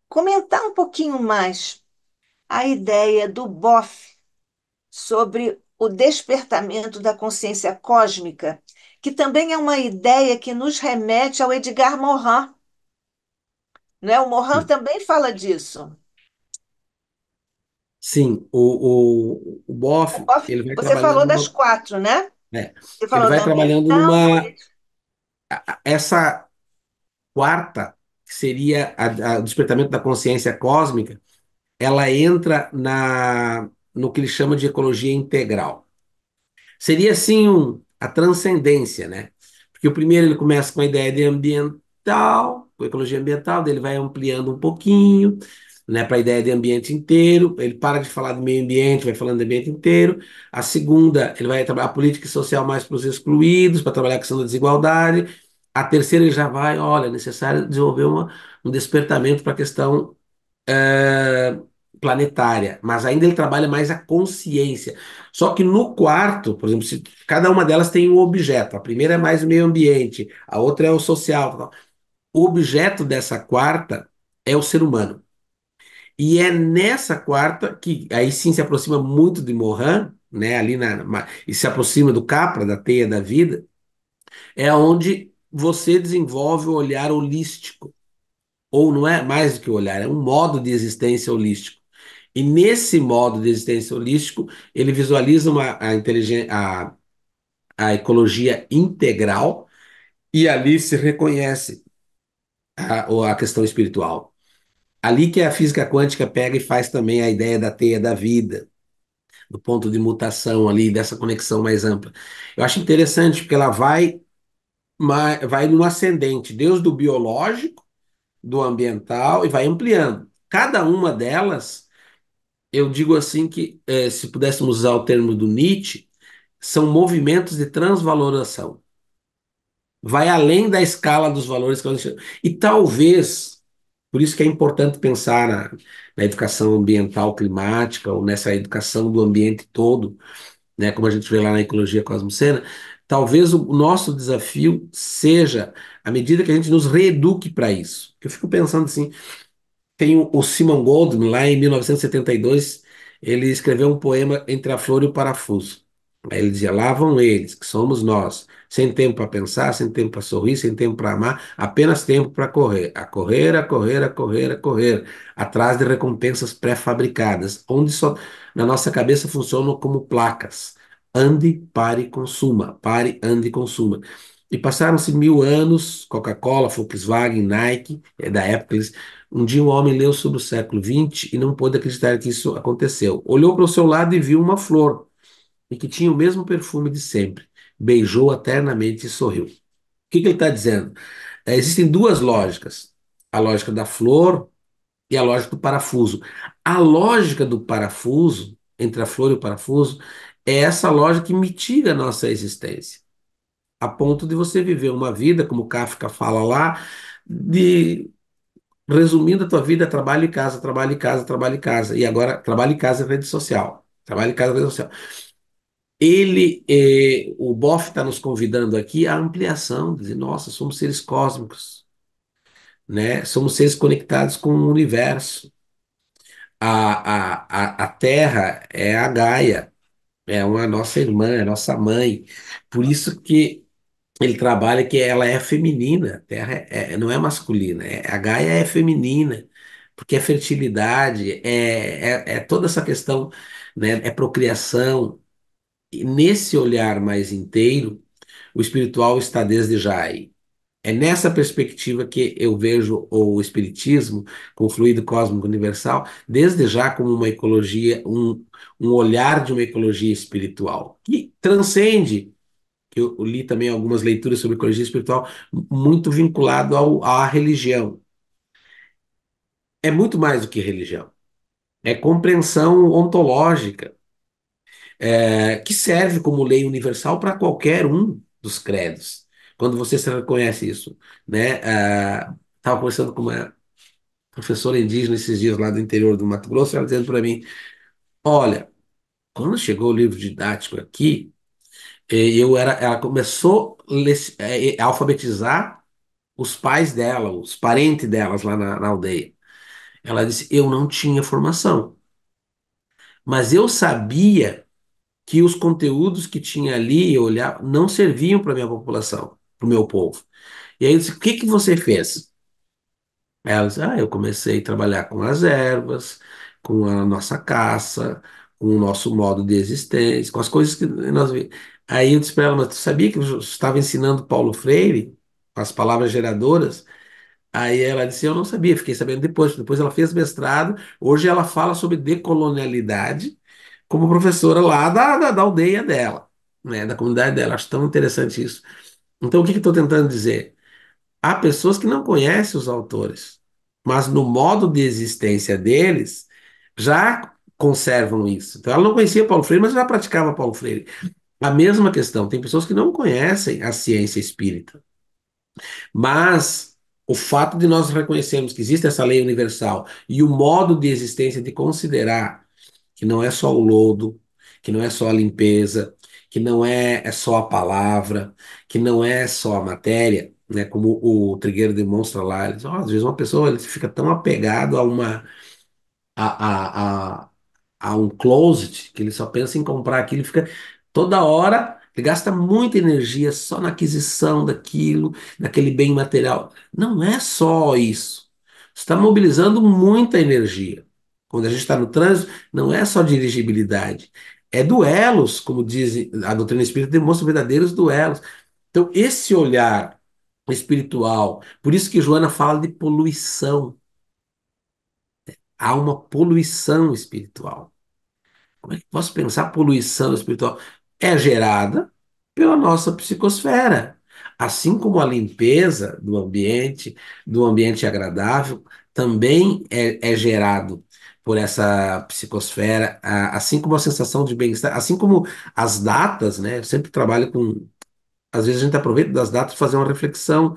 comentar um pouquinho mais a ideia do Boff sobre o despertamento da consciência cósmica, que também é uma ideia que nos remete ao Edgar Morin. Né? O Morin também fala disso. Sim, o, o, o Boff. ele vai você falou das quatro, né? É. Né? Você Ele vai trabalhando numa. Essa quarta, que seria o despertamento da consciência cósmica, ela entra na no que ele chama de ecologia integral. Seria assim um, a transcendência, né? Porque o primeiro ele começa com a ideia de ambiental, com ecologia ambiental, ele vai ampliando um pouquinho, né, para a ideia de ambiente inteiro, ele para de falar do meio ambiente, vai falando do ambiente inteiro. A segunda, ele vai trabalhar a política social mais para os excluídos, para trabalhar a questão da desigualdade. A terceira, ele já vai, olha, é necessário desenvolver uma, um despertamento para a questão é, planetária, mas ainda ele trabalha mais a consciência. Só que no quarto, por exemplo, se, cada uma delas tem um objeto. A primeira é mais o meio ambiente, a outra é o social. O objeto dessa quarta é o ser humano. E é nessa quarta que aí sim se aproxima muito de Mohan, né? Ali na e se aproxima do Capra, da teia da vida, é onde você desenvolve o olhar holístico. Ou não é mais do que o olhar, é um modo de existência holístico. E nesse modo de existência holístico, ele visualiza uma, a, a, a ecologia integral e ali se reconhece a, a questão espiritual. Ali que a física quântica pega e faz também a ideia da teia da vida, do ponto de mutação ali, dessa conexão mais ampla. Eu acho interessante, porque ela vai, vai no ascendente, Deus do biológico, do ambiental, e vai ampliando. Cada uma delas, eu digo assim que, é, se pudéssemos usar o termo do Nietzsche, são movimentos de transvaloração. Vai além da escala dos valores que nós E talvez por isso que é importante pensar na, na educação ambiental climática ou nessa educação do ambiente todo, né, como a gente vê lá na Ecologia Cosmocena, talvez o nosso desafio seja à medida que a gente nos reeduque para isso. Eu fico pensando assim, tem o, o Simon Goldman lá em 1972, ele escreveu um poema Entre a Flor e o Parafuso. Aí ele dizia: lá vão eles, que somos nós, sem tempo para pensar, sem tempo para sorrir, sem tempo para amar, apenas tempo para correr, a correr, a correr, a correr, a correr, atrás de recompensas pré-fabricadas, onde só na nossa cabeça funcionam como placas. Ande, pare, consuma. Pare, ande, consuma. E passaram-se mil anos, Coca-Cola, Volkswagen, Nike, é da época eles. Um dia um homem leu sobre o século XX e não pôde acreditar que isso aconteceu. Olhou para o seu lado e viu uma flor e que tinha o mesmo perfume de sempre. beijou eternamente e sorriu. O que, que ele está dizendo? É, existem duas lógicas: a lógica da flor e a lógica do parafuso. A lógica do parafuso, entre a flor e o parafuso, é essa lógica que mitiga a nossa existência. A ponto de você viver uma vida, como Kafka fala lá, de resumindo a tua vida, trabalho e casa, trabalho e casa, trabalho e casa. E agora, trabalho e casa é rede social. Trabalho e casa é rede social. Ele, eh, o Boff está nos convidando aqui à ampliação, dizer, nossa, somos seres cósmicos, né? Somos seres conectados com o universo. A, a, a, a Terra é a Gaia, é uma nossa irmã, é nossa mãe. Por isso que ele trabalha que ela é feminina, a Terra é, é, não é masculina, é, a Gaia é feminina, porque é fertilidade, é, é, é toda essa questão, né? É procriação, nesse olhar mais inteiro, o espiritual está desde já aí. É nessa perspectiva que eu vejo o espiritismo com o fluido cósmico universal, desde já como uma ecologia, um, um olhar de uma ecologia espiritual, que transcende, eu li também algumas leituras sobre ecologia espiritual, muito vinculado ao, à religião. É muito mais do que religião. É compreensão ontológica é, que serve como lei universal para qualquer um dos credos. Quando você se reconhece isso, né? Estava ah, conversando com uma professora indígena esses dias lá do interior do Mato Grosso, ela dizendo para mim: Olha, quando chegou o livro didático aqui, é, eu era, ela começou é, a alfabetizar os pais dela, os parentes delas lá na, na aldeia. Ela disse: Eu não tinha formação, mas eu sabia que os conteúdos que tinha ali eu olhar não serviam para minha população, para o meu povo. E aí eu disse: o que, que você fez? Ela disse: ah, eu comecei a trabalhar com as ervas, com a nossa caça, com o nosso modo de existência, com as coisas que nós. Aí eu disse para ela: mas tu sabia que eu estava ensinando Paulo Freire, as palavras geradoras? Aí ela disse: Eu não sabia, fiquei sabendo depois. Depois ela fez mestrado. Hoje ela fala sobre decolonialidade como professora lá da, da, da aldeia dela, né, da comunidade dela. Acho tão interessante isso. Então, o que estou tentando dizer? Há pessoas que não conhecem os autores, mas no modo de existência deles já conservam isso. Então, ela não conhecia Paulo Freire, mas já praticava Paulo Freire. A mesma questão, tem pessoas que não conhecem a ciência espírita, mas o fato de nós reconhecermos que existe essa lei universal e o modo de existência de considerar que não é só o lodo, que não é só a limpeza, que não é, é só a palavra, que não é só a matéria, né? Como o Trigueiro demonstra lá, ele diz, oh, às vezes uma pessoa ele fica tão apegado a uma a, a, a, a um closet que ele só pensa em comprar aquilo, fica toda hora ele gasta muita energia só na aquisição daquilo, daquele bem material. Não é só isso. Está mobilizando muita energia. Quando a gente está no trânsito, não é só dirigibilidade, é duelos, como diz a doutrina espírita, demonstra verdadeiros duelos. Então, esse olhar espiritual, por isso que Joana fala de poluição. Há uma poluição espiritual. Como é que posso pensar poluição espiritual? É gerada pela nossa psicosfera. Assim como a limpeza do ambiente, do ambiente agradável, também é, é gerado por essa psicosfera, assim como a sensação de bem-estar, assim como as datas, né? Eu sempre trabalho com. Às vezes a gente aproveita das datas para fazer uma reflexão.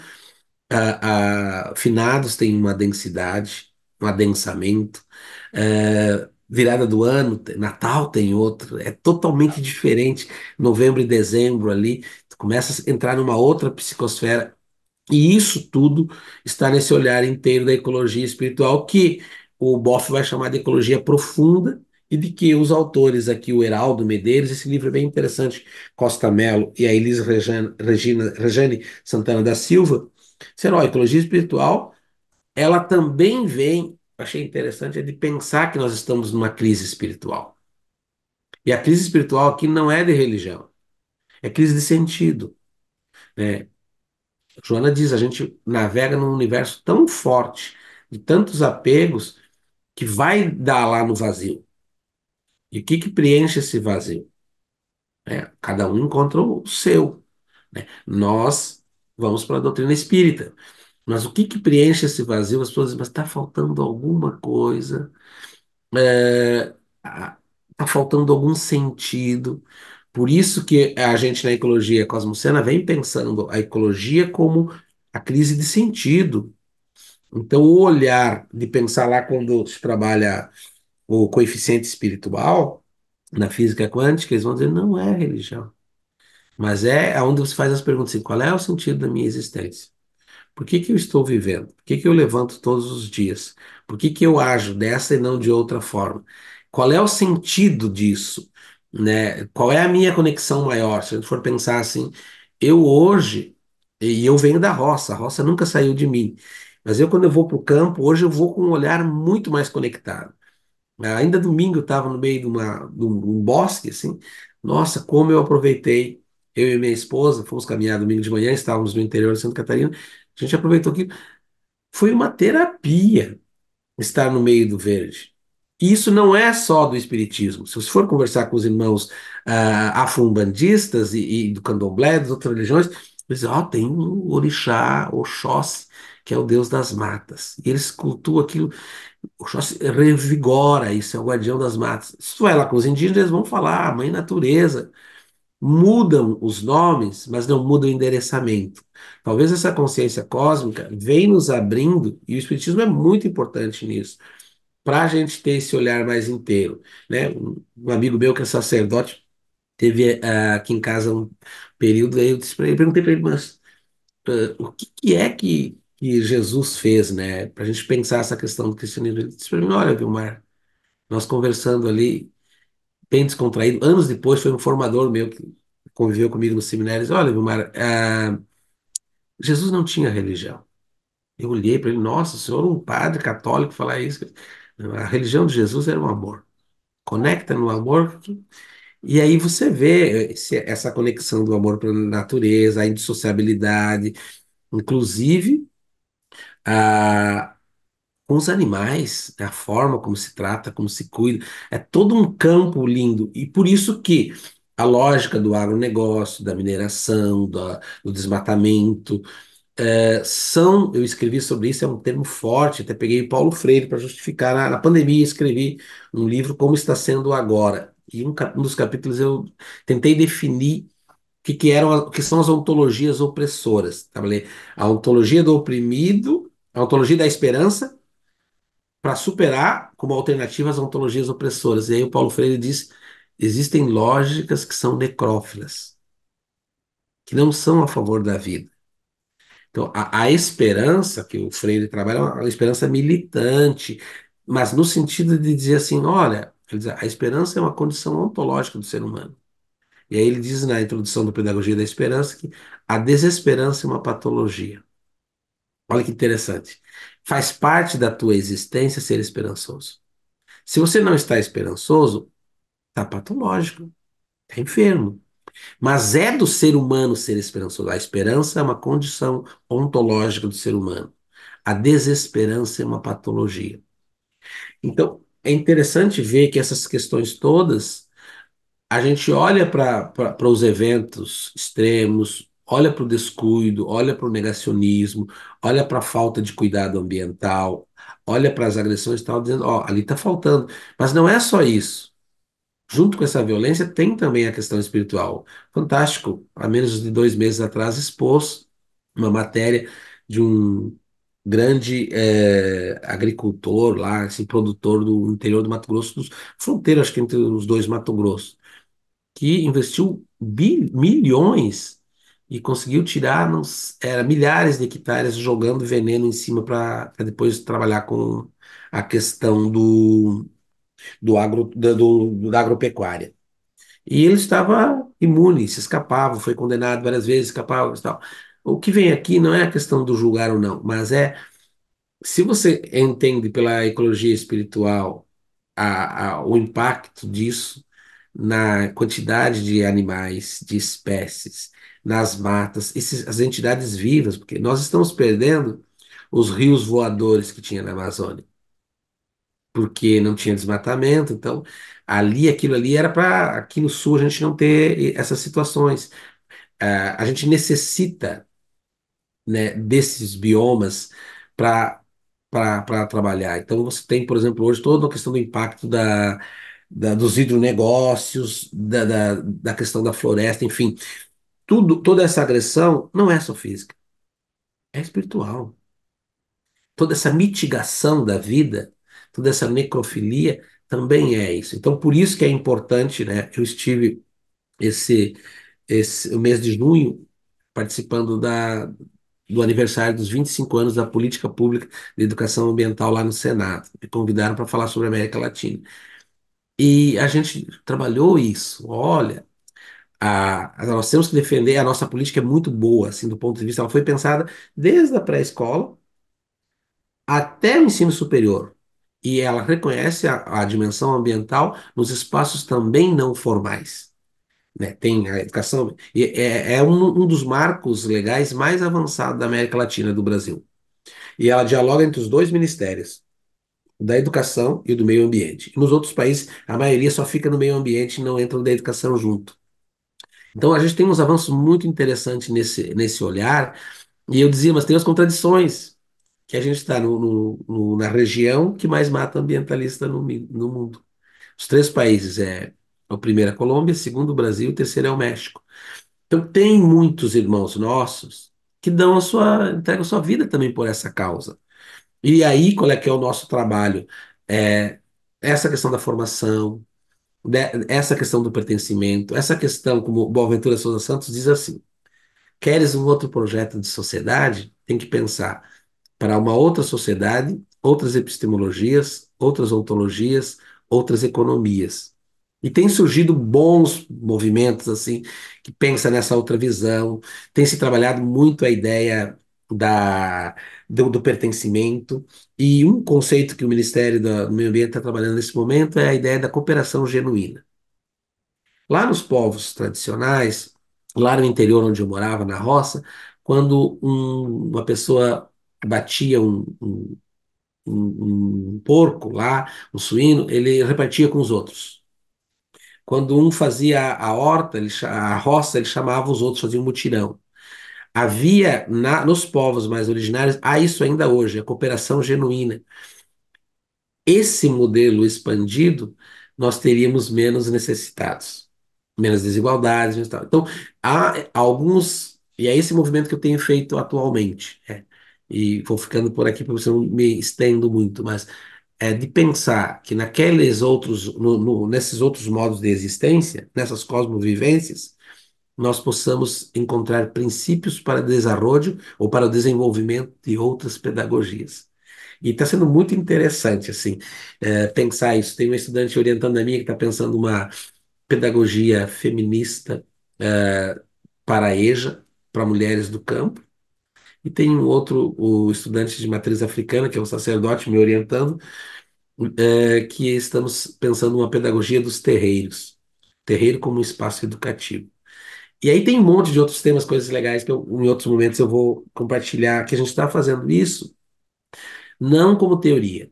Uh, uh, finados tem uma densidade, um adensamento. Uh, virada do ano, Natal tem outro, é totalmente diferente. Novembro e dezembro ali, começa a entrar numa outra psicosfera. E isso tudo está nesse olhar inteiro da ecologia espiritual que o Boff vai chamar de ecologia profunda e de que os autores aqui, o Heraldo Medeiros, esse livro é bem interessante, Costa Mello e a Elisa Regina, Regina, Santana da Silva, será a ecologia espiritual, ela também vem, achei interessante, é de pensar que nós estamos numa crise espiritual. E a crise espiritual aqui não é de religião, é crise de sentido. Né? Joana diz, a gente navega num universo tão forte, de tantos apegos, que vai dar lá no vazio. E o que, que preenche esse vazio? É, cada um encontra o seu. Né? Nós vamos para a doutrina espírita. Mas o que, que preenche esse vazio? As pessoas dizem, mas está faltando alguma coisa, está é, tá faltando algum sentido. Por isso que a gente na ecologia cosmocena vem pensando a ecologia como a crise de sentido, então, o olhar de pensar lá quando se trabalha o coeficiente espiritual, na física quântica, eles vão dizer: não é religião. Mas é onde você faz as perguntas assim, qual é o sentido da minha existência? Por que, que eu estou vivendo? Por que, que eu levanto todos os dias? Por que, que eu ajo dessa e não de outra forma? Qual é o sentido disso? Né? Qual é a minha conexão maior? Se a gente for pensar assim, eu hoje, e eu venho da roça, a roça nunca saiu de mim. Mas eu, quando eu vou para o campo, hoje eu vou com um olhar muito mais conectado. Ainda domingo eu estava no meio de, uma, de um, de um bosque, assim. Nossa, como eu aproveitei eu e minha esposa fomos caminhar domingo de manhã, estávamos no interior de Santa Catarina, a gente aproveitou que foi uma terapia estar no meio do verde. E isso não é só do espiritismo. Se você for conversar com os irmãos uh, ah, afumbandistas e, e, do candomblé, das outras religiões, eles dizem, ó, oh, tem o orixá, Oxóssi, que é o deus das matas. E eles cultuam aquilo, revigora isso, é o guardião das matas. Se tu vai lá com os indígenas, eles vão falar, ah, mãe natureza. Mudam os nomes, mas não mudam o endereçamento. Talvez essa consciência cósmica vem nos abrindo, e o Espiritismo é muito importante nisso, para a gente ter esse olhar mais inteiro. Né? Um amigo meu que é sacerdote teve uh, aqui em casa um período, aí eu, disse pra ele, perguntei para ele, mas uh, o que, que é que que Jesus fez, né? Para a gente pensar essa questão do cristianismo. Ele disse para mim: olha, Vilmar, nós conversando ali, bem descontraído. Anos depois, foi um formador meu que conviveu comigo nos seminários. olha, Vilmar, ah, Jesus não tinha religião. Eu olhei para ele: nossa, o senhor, é um padre católico, falar isso. A religião de Jesus era o um amor. Conecta no amor. E aí você vê esse, essa conexão do amor pela natureza, a indissociabilidade. Inclusive, ah, com os animais, a forma como se trata, como se cuida, é todo um campo lindo. E por isso que a lógica do agronegócio, da mineração, do desmatamento, é, são, eu escrevi sobre isso, é um termo forte, até peguei Paulo Freire para justificar, na, na, pandemia escrevi um livro Como Está Sendo Agora, e um, um dos capítulos eu tentei definir o que, que, eram, o que são as ontologias opressoras, tá? a ontologia do oprimido a ontologia da esperança para superar como alternativa as ontologias opressoras. E aí o Paulo Freire diz: existem lógicas que são necrófilas, que não são a favor da vida. Então, a, a esperança que o Freire trabalha é uma esperança militante, mas no sentido de dizer assim: olha, a esperança é uma condição ontológica do ser humano. E aí ele diz na introdução da Pedagogia da Esperança que a desesperança é uma patologia. Olha que interessante. Faz parte da tua existência ser esperançoso. Se você não está esperançoso, está patológico, está enfermo. Mas é do ser humano ser esperançoso. A esperança é uma condição ontológica do ser humano. A desesperança é uma patologia. Então, é interessante ver que essas questões todas, a gente olha para os eventos extremos, olha para o descuido, olha para o negacionismo, olha para a falta de cuidado ambiental, olha para as agressões e tal, dizendo, ó, ali está faltando. Mas não é só isso. Junto com essa violência tem também a questão espiritual. Fantástico. Há menos de dois meses atrás expôs uma matéria de um grande é, agricultor lá, assim, produtor do interior do Mato Grosso, fronteira, acho que entre os dois Mato Grosso, que investiu bilhões e conseguiu tirar nos, era, milhares de hectares jogando veneno em cima para depois trabalhar com a questão do, do agro, da, do, da agropecuária. E ele estava imune, se escapava, foi condenado várias vezes, escapava e tal. O que vem aqui não é a questão do julgar ou não, mas é se você entende pela ecologia espiritual a, a, o impacto disso na quantidade de animais, de espécies, nas matas, esses, as entidades vivas, porque nós estamos perdendo os rios voadores que tinha na Amazônia, porque não tinha desmatamento, então ali, aquilo ali era para aqui no sul a gente não ter essas situações. Uh, a gente necessita né, desses biomas para para trabalhar. Então você tem, por exemplo, hoje toda a questão do impacto da, da, dos hidronegócios, da, da, da questão da floresta, enfim, tudo, toda essa agressão não é só física, é espiritual. Toda essa mitigação da vida, toda essa necrofilia também é isso. Então, por isso que é importante, né? Eu estive esse, esse o mês de junho participando da, do aniversário dos 25 anos da política pública de educação ambiental lá no Senado. Me convidaram para falar sobre a América Latina. E a gente trabalhou isso. Olha, a, nós temos que defender, a nossa política é muito boa, assim, do ponto de vista, ela foi pensada desde a pré-escola até o ensino superior. E ela reconhece a, a dimensão ambiental nos espaços também não formais. Né, tem a educação, é, é um, um, dos marcos legais mais avançados da América Latina do Brasil. E ela dialoga entre os dois ministérios, da educação e do meio ambiente. Nos outros países, a maioria só fica no meio ambiente e não entra no educação junto. Então a gente tem uns avanços muito interessantes nesse, nesse olhar. E eu dizia, mas tem as contradições, que a gente está na região que mais mata ambientalista no, no mundo. Os três países é, é, o primeiro é a Colômbia, segundo o Brasil, o terceiro é o México. Então tem muitos irmãos nossos que dão a sua, entregam a sua vida também por essa causa. E aí, qual é que é o nosso trabalho? É, essa questão da formação, né, essa questão do pertencimento, essa questão, como Boaventura Souza Santos diz assim: queres um outro projeto de sociedade? Tem que pensar para uma outra sociedade, outras epistemologias, outras ontologias, outras economias. E tem surgido bons movimentos assim que pensa nessa outra visão. Tem se trabalhado muito a ideia da do, do pertencimento. E um conceito que o Ministério do Meio Ambiente está trabalhando nesse momento é a ideia da cooperação genuína. Lá nos povos tradicionais, lá no interior onde eu morava, na roça, quando um, uma pessoa batia um, um, um, porco lá, um suíno, ele repartia com os outros. Quando um fazia a horta, ele, a roça, ele chamava os outros, fazia um mutirão. Havia na, nos povos mais originários, há isso ainda hoje, a cooperação genuína. Esse modelo expandido, nós teríamos menos necessitados, menos desigualdades. Menos então, há alguns. E é esse movimento que eu tenho feito atualmente. É, e vou ficando por aqui para você não me estendo muito, mas é de pensar que naqueles outros, no, no, nesses outros modos de existência, nessas cosmovivências, nós possamos encontrar princípios para desenvolvimento ou para o desenvolvimento de outras pedagogias. E está sendo muito interessante assim é, pensar isso. Tem um estudante orientando a minha que está pensando uma pedagogia feminista é, para EJA, para mulheres do campo. E tem um outro o estudante de matriz africana, que é um sacerdote me orientando, é, que estamos pensando uma pedagogia dos terreiros. Terreiro como um espaço educativo. E aí tem um monte de outros temas, coisas legais que eu, em outros momentos eu vou compartilhar, que a gente está fazendo isso não como teoria.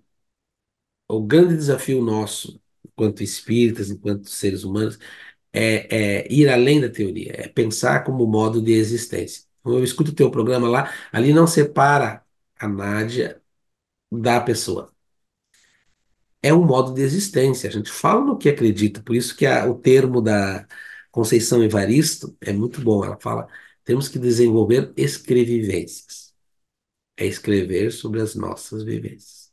O grande desafio nosso, enquanto espíritas, enquanto seres humanos, é, é ir além da teoria, é pensar como modo de existência. Então, eu escuto o teu programa lá, ali não separa a Nádia da pessoa. É um modo de existência. A gente fala no que acredita, por isso que a, o termo da, Conceição Evaristo é muito bom. Ela fala: temos que desenvolver escrevivências. É escrever sobre as nossas vivências.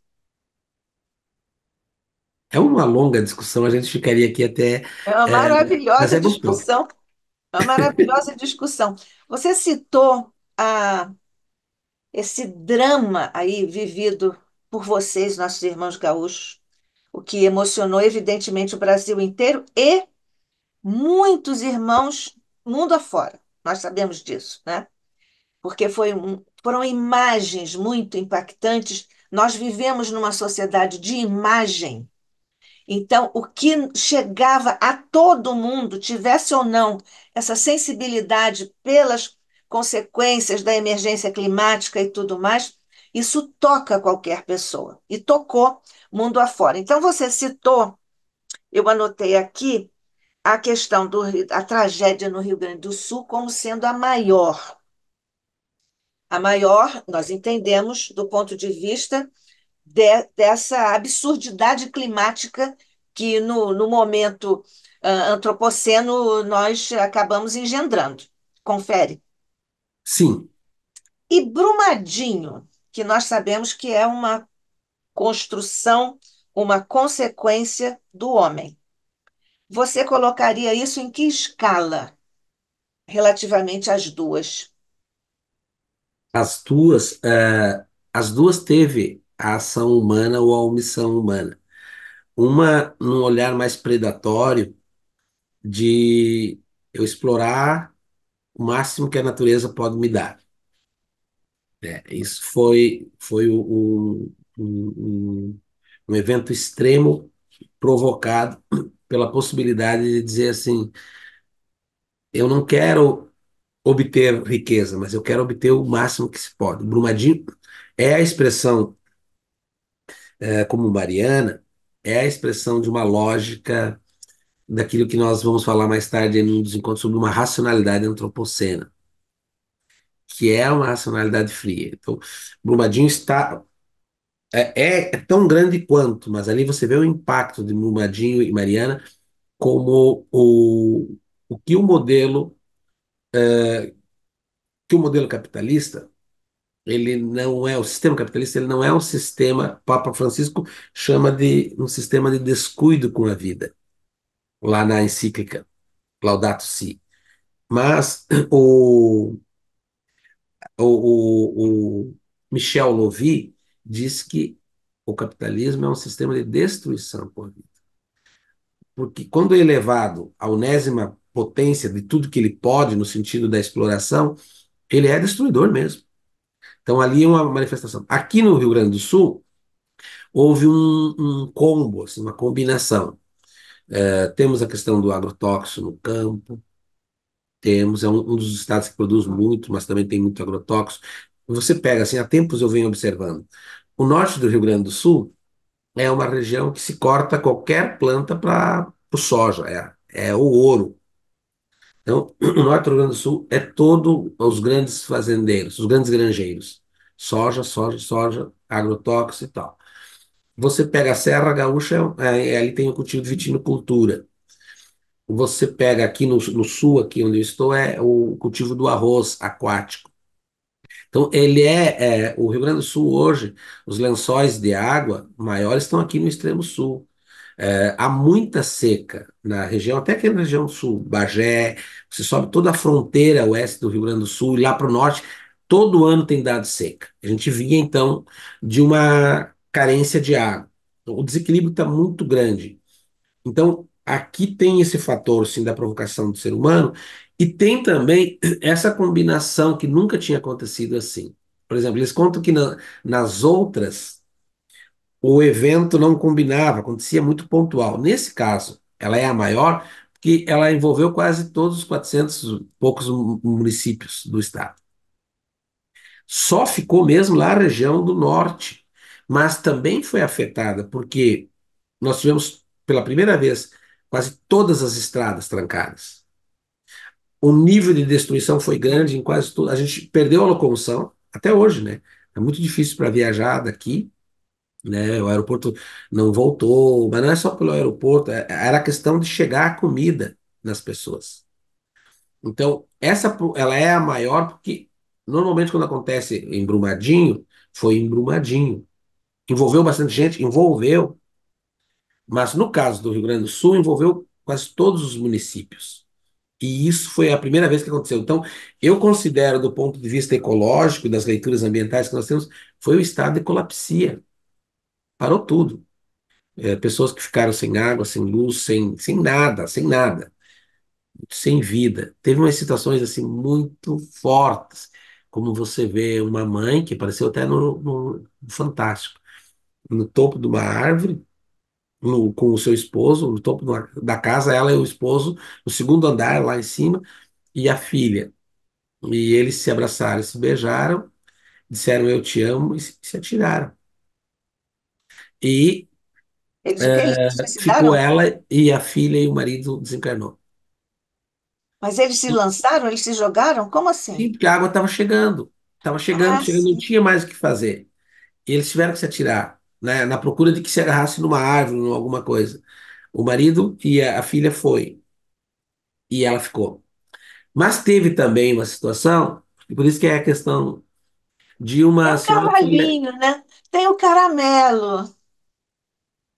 É uma longa discussão, a gente ficaria aqui até. É uma é, maravilhosa é, discussão. É uma maravilhosa discussão. Você citou a, ah, esse drama aí vivido por vocês, nossos irmãos gaúchos, o que emocionou evidentemente o Brasil inteiro e muitos irmãos mundo afora. Nós sabemos disso, né? Porque foi um, foram imagens muito impactantes. Nós vivemos numa sociedade de imagem. Então, o que chegava a todo mundo, tivesse ou não essa sensibilidade pelas consequências da emergência climática e tudo mais, isso toca qualquer pessoa. E tocou mundo afora. Então, você citou, eu anotei aqui, a questão da tragédia no Rio Grande do Sul como sendo a maior. A maior, nós entendemos, do ponto de vista de, dessa absurdidade climática que, no, no momento uh, antropoceno, nós acabamos engendrando. Confere. Sim. E Brumadinho, que nós sabemos que é uma construção, uma consequência do homem. Você colocaria isso em que escala relativamente às duas? As duas, uh, as duas teve a ação humana ou a omissão humana. Uma num olhar mais predatório de eu explorar o máximo que a natureza pode me dar. É, isso foi, foi um, um, um, um evento extremo provocado pela possibilidade de dizer assim: eu não quero obter riqueza, mas eu quero obter o máximo que se pode. Brumadinho é a expressão, é, como Mariana, é a expressão de uma lógica daquilo que nós vamos falar mais tarde em um dos encontros sobre uma racionalidade antropocena, que é uma racionalidade fria. Então, Brumadinho está é, é, é tão grande quanto, mas ali você vê o impacto de Brumadinho e Mariana como o, o que o modelo é, que o modelo capitalista ele não é o sistema capitalista ele não é um sistema Papa Francisco chama de um sistema de descuido com a vida lá na encíclica Laudato Si mas o o, o, o Michel Louvi diz que o capitalismo é um sistema de destruição por vida. Porque quando é elevado à unésima potência de tudo que ele pode, no sentido da exploração, ele é destruidor mesmo. Então, ali é uma manifestação. Aqui no Rio Grande do Sul, houve um, um combo, assim, uma combinação. É, temos a questão do agrotóxico no campo, temos, é um, um dos estados que produz muito, mas também tem muito agrotóxico. Você pega, assim, há tempos eu venho observando, o norte do Rio Grande do Sul é uma região que se corta qualquer planta para o soja, é, é o ouro. Então, [clears throat] o norte do Rio Grande do Sul é todo os grandes fazendeiros, os grandes granjeiros. Soja, soja, soja, agrotóxico e tal. Você pega a Serra Gaúcha, é, é ali tem o cultivo de vitinicultura. Você pega aqui no, no sul, aqui onde eu estou, é o cultivo do arroz aquático. Então, ele é, é, o Rio Grande do Sul hoje, os lençóis de água maiores estão aqui no extremo sul. É, há muita seca na região, até aqui na região sul, Bagé, você sobe toda a fronteira oeste do Rio Grande do Sul e lá para o norte, todo ano tem dado seca. A gente vinha então, de uma carência de água. Então, o desequilíbrio está muito grande. Então, aqui tem esse fator, sim, da provocação do ser humano e tem também essa combinação que nunca tinha acontecido assim. Por exemplo, eles contam que na, nas outras o evento não combinava, acontecia muito pontual. Nesse caso, ela é a maior porque ela envolveu quase todos os 400 poucos municípios do estado. Só ficou mesmo lá a região do norte, mas também foi afetada porque nós tivemos pela primeira vez quase todas as estradas trancadas o nível de destruição foi grande em quase tudo. A gente perdeu a locomoção, até hoje, né? É muito difícil para viajar daqui, né? O aeroporto não voltou, mas não é só pelo aeroporto, é, era a questão de chegar a comida nas pessoas. Então, essa ela é a maior porque normalmente quando acontece em Brumadinho, foi em Brumadinho. Envolveu bastante gente, envolveu. Mas no caso do Rio Grande do Sul, envolveu quase todos os municípios. E isso foi a primeira vez que aconteceu. Então, eu considero, do ponto de vista ecológico e das leituras ambientais que nós temos, foi o estado de colapsia. Parou tudo. É, pessoas que ficaram sem água, sem luz, sem, sem nada, sem nada, sem vida. Teve umas situações assim muito fortes, como você vê uma mãe que apareceu até no, no Fantástico, no topo de uma árvore, no, com o seu esposo, no topo da casa, ela e o esposo, no segundo andar, lá em cima, e a filha. E eles se abraçaram, se beijaram, disseram eu te amo e se, se atiraram. E eles, é, eles ficou ela e a filha e o marido desencarnou. Mas eles se lançaram, eles se jogaram? Como assim? Sim, porque a água estava chegando. Estava chegando, ah, chegando, sim. não tinha mais o que fazer. E eles tiveram que se atirar né, na procura de que se agarrasse numa árvore, ou alguma coisa. O marido e a filha foi. E ela ficou. Mas teve também uma situação, e por isso que é a questão de uma Tem senhora. Cavalinho, que... né? Tem o caramelo.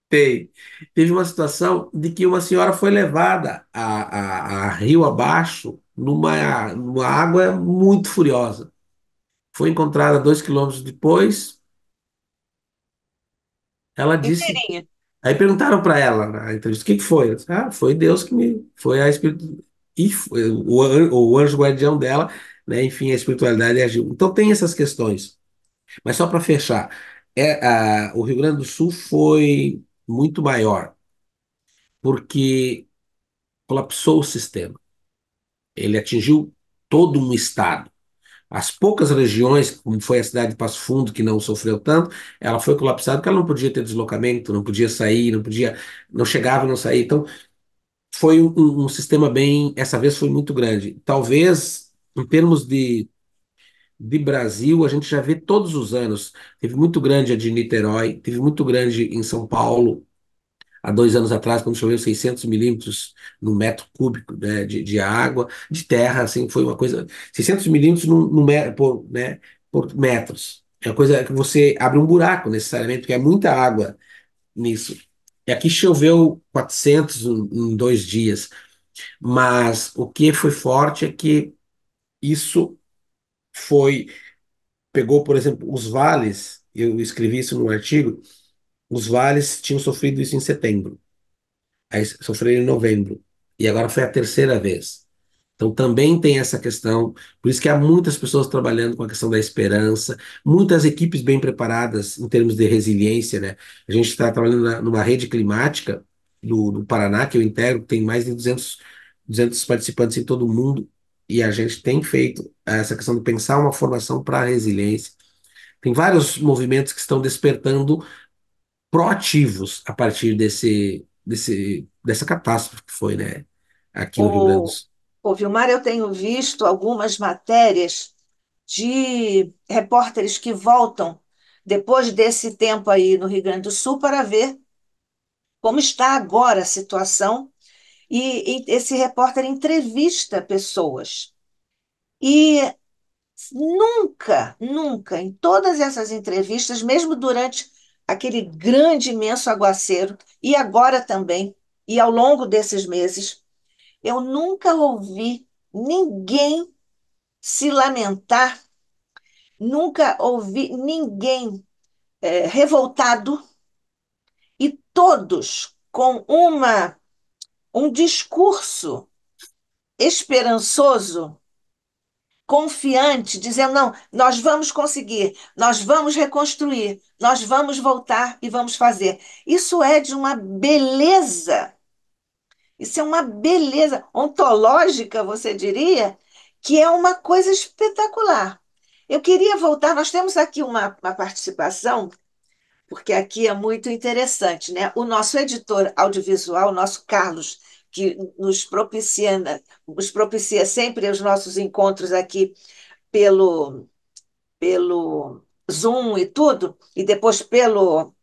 Tem. Teve uma situação de que uma senhora foi levada a, a, a rio abaixo numa, numa água muito furiosa. Foi encontrada dois quilômetros depois, ela disse. Aí perguntaram para ela na né? entrevista: o que, que foi? Disse, ah, foi Deus que me. Foi a espírito. E foi, o, anjo, o anjo guardião dela, né? enfim, a espiritualidade agiu. Então tem essas questões. Mas só para fechar, é, a, o Rio Grande do Sul foi muito maior, porque colapsou o sistema. Ele atingiu todo um estado. As poucas regiões, como foi a cidade de Passo Fundo, que não sofreu tanto, ela foi colapsada porque ela não podia ter deslocamento, não podia sair, não podia, não chegava, não saía. Então, foi um, um sistema bem, essa vez foi muito grande. Talvez, em termos de, de Brasil, a gente já vê todos os anos. Teve muito grande a de Niterói, teve muito grande em São Paulo, há dois anos atrás, quando choveu 600 milímetros no metro cúbico né, de, de, água, de terra, assim, foi uma coisa. 600 milímetros no, no, por, né, por metros. É uma coisa que você abre um buraco necessariamente, porque é muita água nisso. E aqui choveu 400 em, em dois dias. Mas o que foi forte é que isso foi. Pegou, por exemplo, os vales, eu escrevi isso num artigo, os vales tinham sofrido isso em setembro, aí sofreram em novembro, e agora foi a terceira vez. Então também tem essa questão, por isso que há muitas pessoas trabalhando com a questão da esperança, muitas equipes bem preparadas em termos de resiliência, né? A gente está trabalhando na, numa rede climática do, do, Paraná, que eu integro, tem mais de 200, 200 participantes em todo o mundo, e a gente tem feito essa questão de pensar uma formação para a resiliência. Tem vários movimentos que estão despertando proativos a partir desse, desse, dessa catástrofe que foi, né? Aqui no Rio Grande do Sul. Ô, Vilmar, eu tenho visto algumas matérias de repórteres que voltam depois desse tempo aí no Rio Grande do Sul para ver como está agora a situação. E, e esse repórter entrevista pessoas. E nunca, nunca, em todas essas entrevistas, mesmo durante aquele grande, imenso aguaceiro, e agora também, e ao longo desses meses, eu nunca ouvi ninguém se lamentar, nunca ouvi ninguém é, revoltado, e todos com uma um discurso esperançoso confiante, dizendo: não, nós vamos conseguir, nós vamos reconstruir, nós vamos voltar e vamos fazer. Isso é de uma beleza. Isso é uma beleza ontológica, você diria, que é uma coisa espetacular. Eu queria voltar, nós temos aqui uma, uma participação, porque aqui é muito interessante, né? O nosso editor audiovisual, o nosso Carlos que nos propicia, nos propicia sempre os nossos encontros aqui pelo, pelo Zoom e tudo, e depois pelo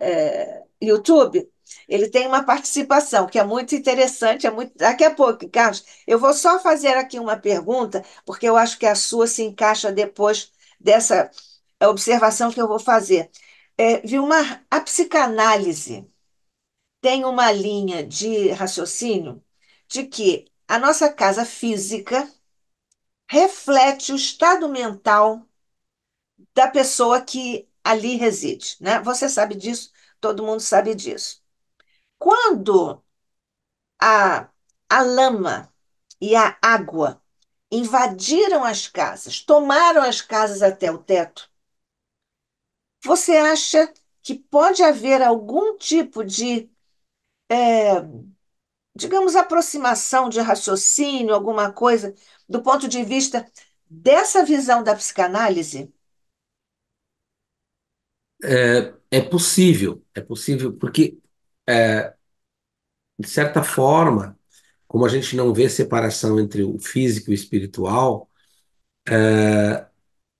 é, YouTube, ele tem uma participação que é muito interessante, é muito. Daqui a pouco, Carlos, eu vou só fazer aqui uma pergunta, porque eu acho que a sua se encaixa depois dessa observação que eu vou fazer. É, Vilmar, a psicanálise tem uma linha de raciocínio de que a nossa casa física reflete o estado mental da pessoa que ali reside. Né? Você sabe disso, todo mundo sabe disso. Quando a, a lama e a água invadiram as casas, tomaram as casas até o teto, você acha que pode haver algum tipo de é, digamos, aproximação de raciocínio, alguma coisa, do ponto de vista dessa visão da psicanálise? É, é possível, é possível, porque, é, de certa forma, como a gente não vê separação entre o físico e o espiritual, é,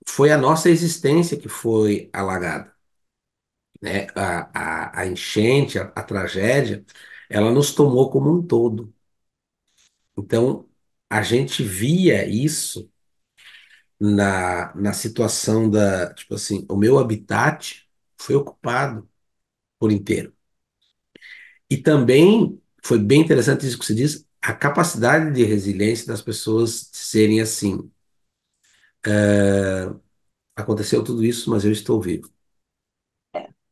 foi a nossa existência que foi alagada né, a, a, a enchente, a, a tragédia, ela nos tomou como um todo. Então, a gente via isso na, na situação da, tipo assim, o meu habitat foi ocupado por inteiro. E também foi bem interessante isso que você diz, a capacidade de resiliência das pessoas serem assim. Uh, aconteceu tudo isso, mas eu estou vivo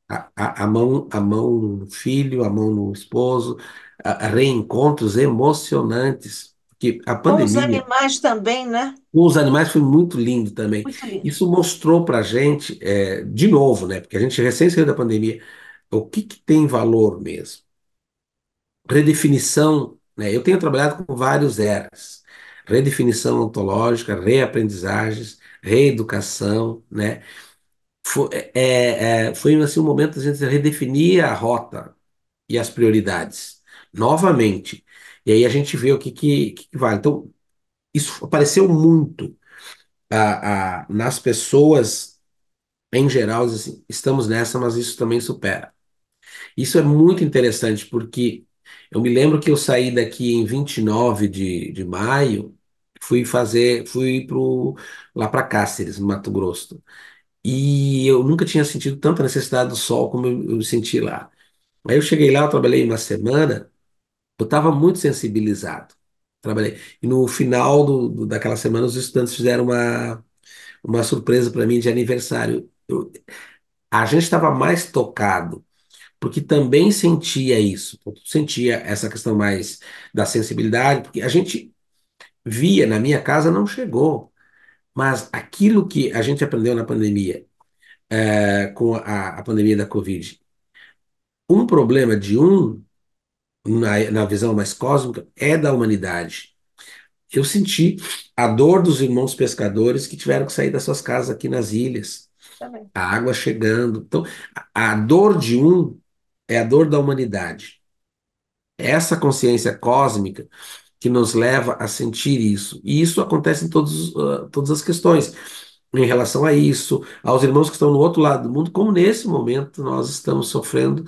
a, a, mão, a mão no filho, a mão no esposo, a, reencontros emocionantes. Que a pandemia, com os animais também, né? Com os animais foi muito lindo também. Muito lindo. Isso mostrou para a gente, é, de novo, né? Porque a gente recém saiu da pandemia, o que, que tem valor mesmo? Redefinição, né? Eu tenho trabalhado com vários eras. Redefinição ontológica, reaprendizagens, reeducação, né? foi, é, é, é, foi assim, um momento a gente redefinir a rota e as prioridades novamente. E aí a gente vê o que, que, que vale. Então, isso apareceu muito a, a, nas pessoas em geral, assim, estamos nessa, mas isso também supera. Isso é muito interessante, porque eu me lembro que eu saí daqui em 29 de, de maio, fui fazer, fui pro, lá para Cáceres, no Mato Grosso. E eu nunca tinha sentido tanta necessidade do sol como eu, eu senti lá. Aí eu cheguei lá, eu trabalhei uma semana, eu estava muito sensibilizado. Trabalhei. E no final do, do, daquela semana, os estudantes fizeram uma, uma surpresa para mim de aniversário. Eu, a gente estava mais tocado, porque também sentia isso, sentia essa questão mais da sensibilidade, porque a gente via na minha casa não chegou. Mas aquilo que a gente aprendeu na pandemia, é, com a, a, pandemia da Covid, um problema de um, na, na visão mais cósmica, é da humanidade. Eu senti a dor dos irmãos pescadores que tiveram que sair das suas casas aqui nas ilhas. Também. A água chegando. Então, a, a dor de um é a dor da humanidade. Essa consciência cósmica que nos leva a sentir isso. E isso acontece em todos, uh, todas as questões. Em relação a isso, aos irmãos que estão no outro lado do mundo, como nesse momento nós estamos sofrendo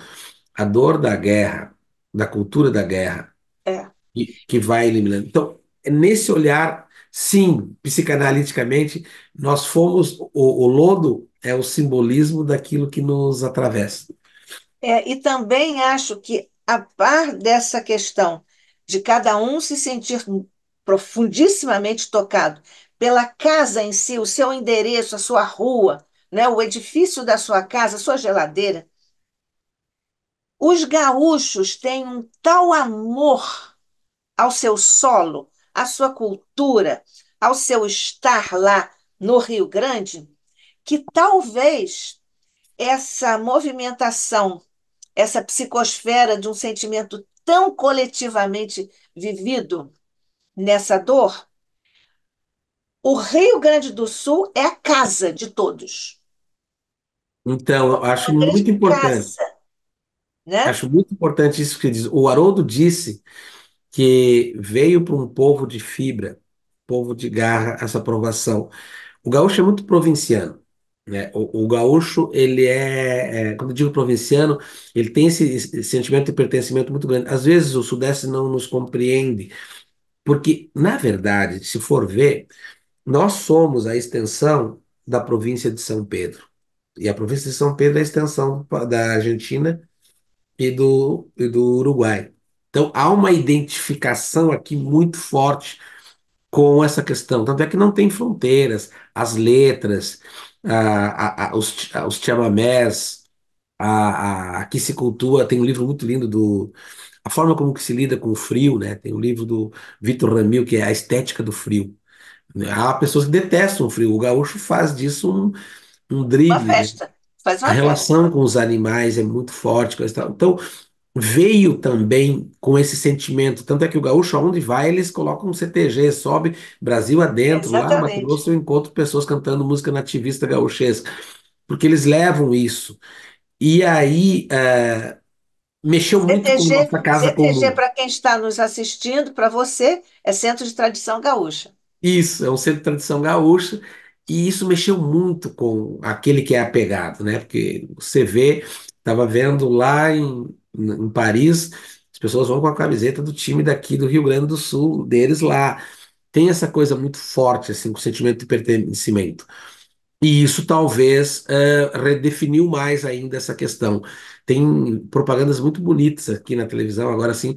a dor da guerra, da cultura da guerra, é. que, que vai eliminando. Então, é nesse olhar, sim, psicanaliticamente, nós fomos. O, o lodo é o simbolismo daquilo que nos atravessa. É, e também acho que, a par dessa questão de cada um se sentir profundissimamente tocado pela casa em si, o seu endereço, a sua rua, né, o edifício da sua casa, a sua geladeira. Os gaúchos têm um tal amor ao seu solo, à sua cultura, ao seu estar lá no Rio Grande, que talvez essa movimentação, essa psicosfera de um sentimento tão coletivamente vivido nessa dor, o Rio Grande do Sul é a casa de todos. Então, eu é acho é muito importante. Casa, né? Acho muito importante isso que diz. O Haroldo disse que veio para um povo de fibra, povo de garra, essa provação. O gaúcho é muito provinciano. É, o, o, gaúcho, ele é, é, quando eu digo provinciano, ele tem esse, esse, sentimento de pertencimento muito grande. Às vezes o Sudeste não nos compreende, porque, na verdade, se for ver, nós somos a extensão da província de São Pedro. E a província de São Pedro é a extensão da Argentina e do, e do Uruguai. Então há uma identificação aqui muito forte com essa questão. Tanto é que não tem fronteiras, as letras a, a, os, os chamamés, a, a, que se cultua, tem um livro muito lindo do a forma como que se lida com o frio, né? Tem um livro do Vitor Ramil que é a estética do frio. Há pessoas que detestam o frio. O gaúcho faz disso um, um drible. Uma né? festa. uma a festa. relação com os animais é muito forte. Então, veio também com esse sentimento. Tanto é que o gaúcho, aonde vai, eles colocam um CTG, sobe Brasil adentro, lá no Mato Grosso eu encontro pessoas cantando música nativista gaúchesca, porque eles levam isso. E aí é, mexeu muito CTG, com nossa casa CTG, comum. CTG, para quem está nos assistindo, para você, é Centro de Tradição Gaúcha. Isso, é um Centro de Tradição Gaúcha, e isso mexeu muito com aquele que é apegado, né? Porque você vê, estava vendo lá em em Paris, as pessoas vão com a camiseta do time daqui do Rio Grande do Sul, deles lá. Tem essa coisa muito forte, assim, com o sentimento de pertencimento. E isso talvez uh, redefiniu mais ainda essa questão. Tem propagandas muito bonitas aqui na televisão, agora sim,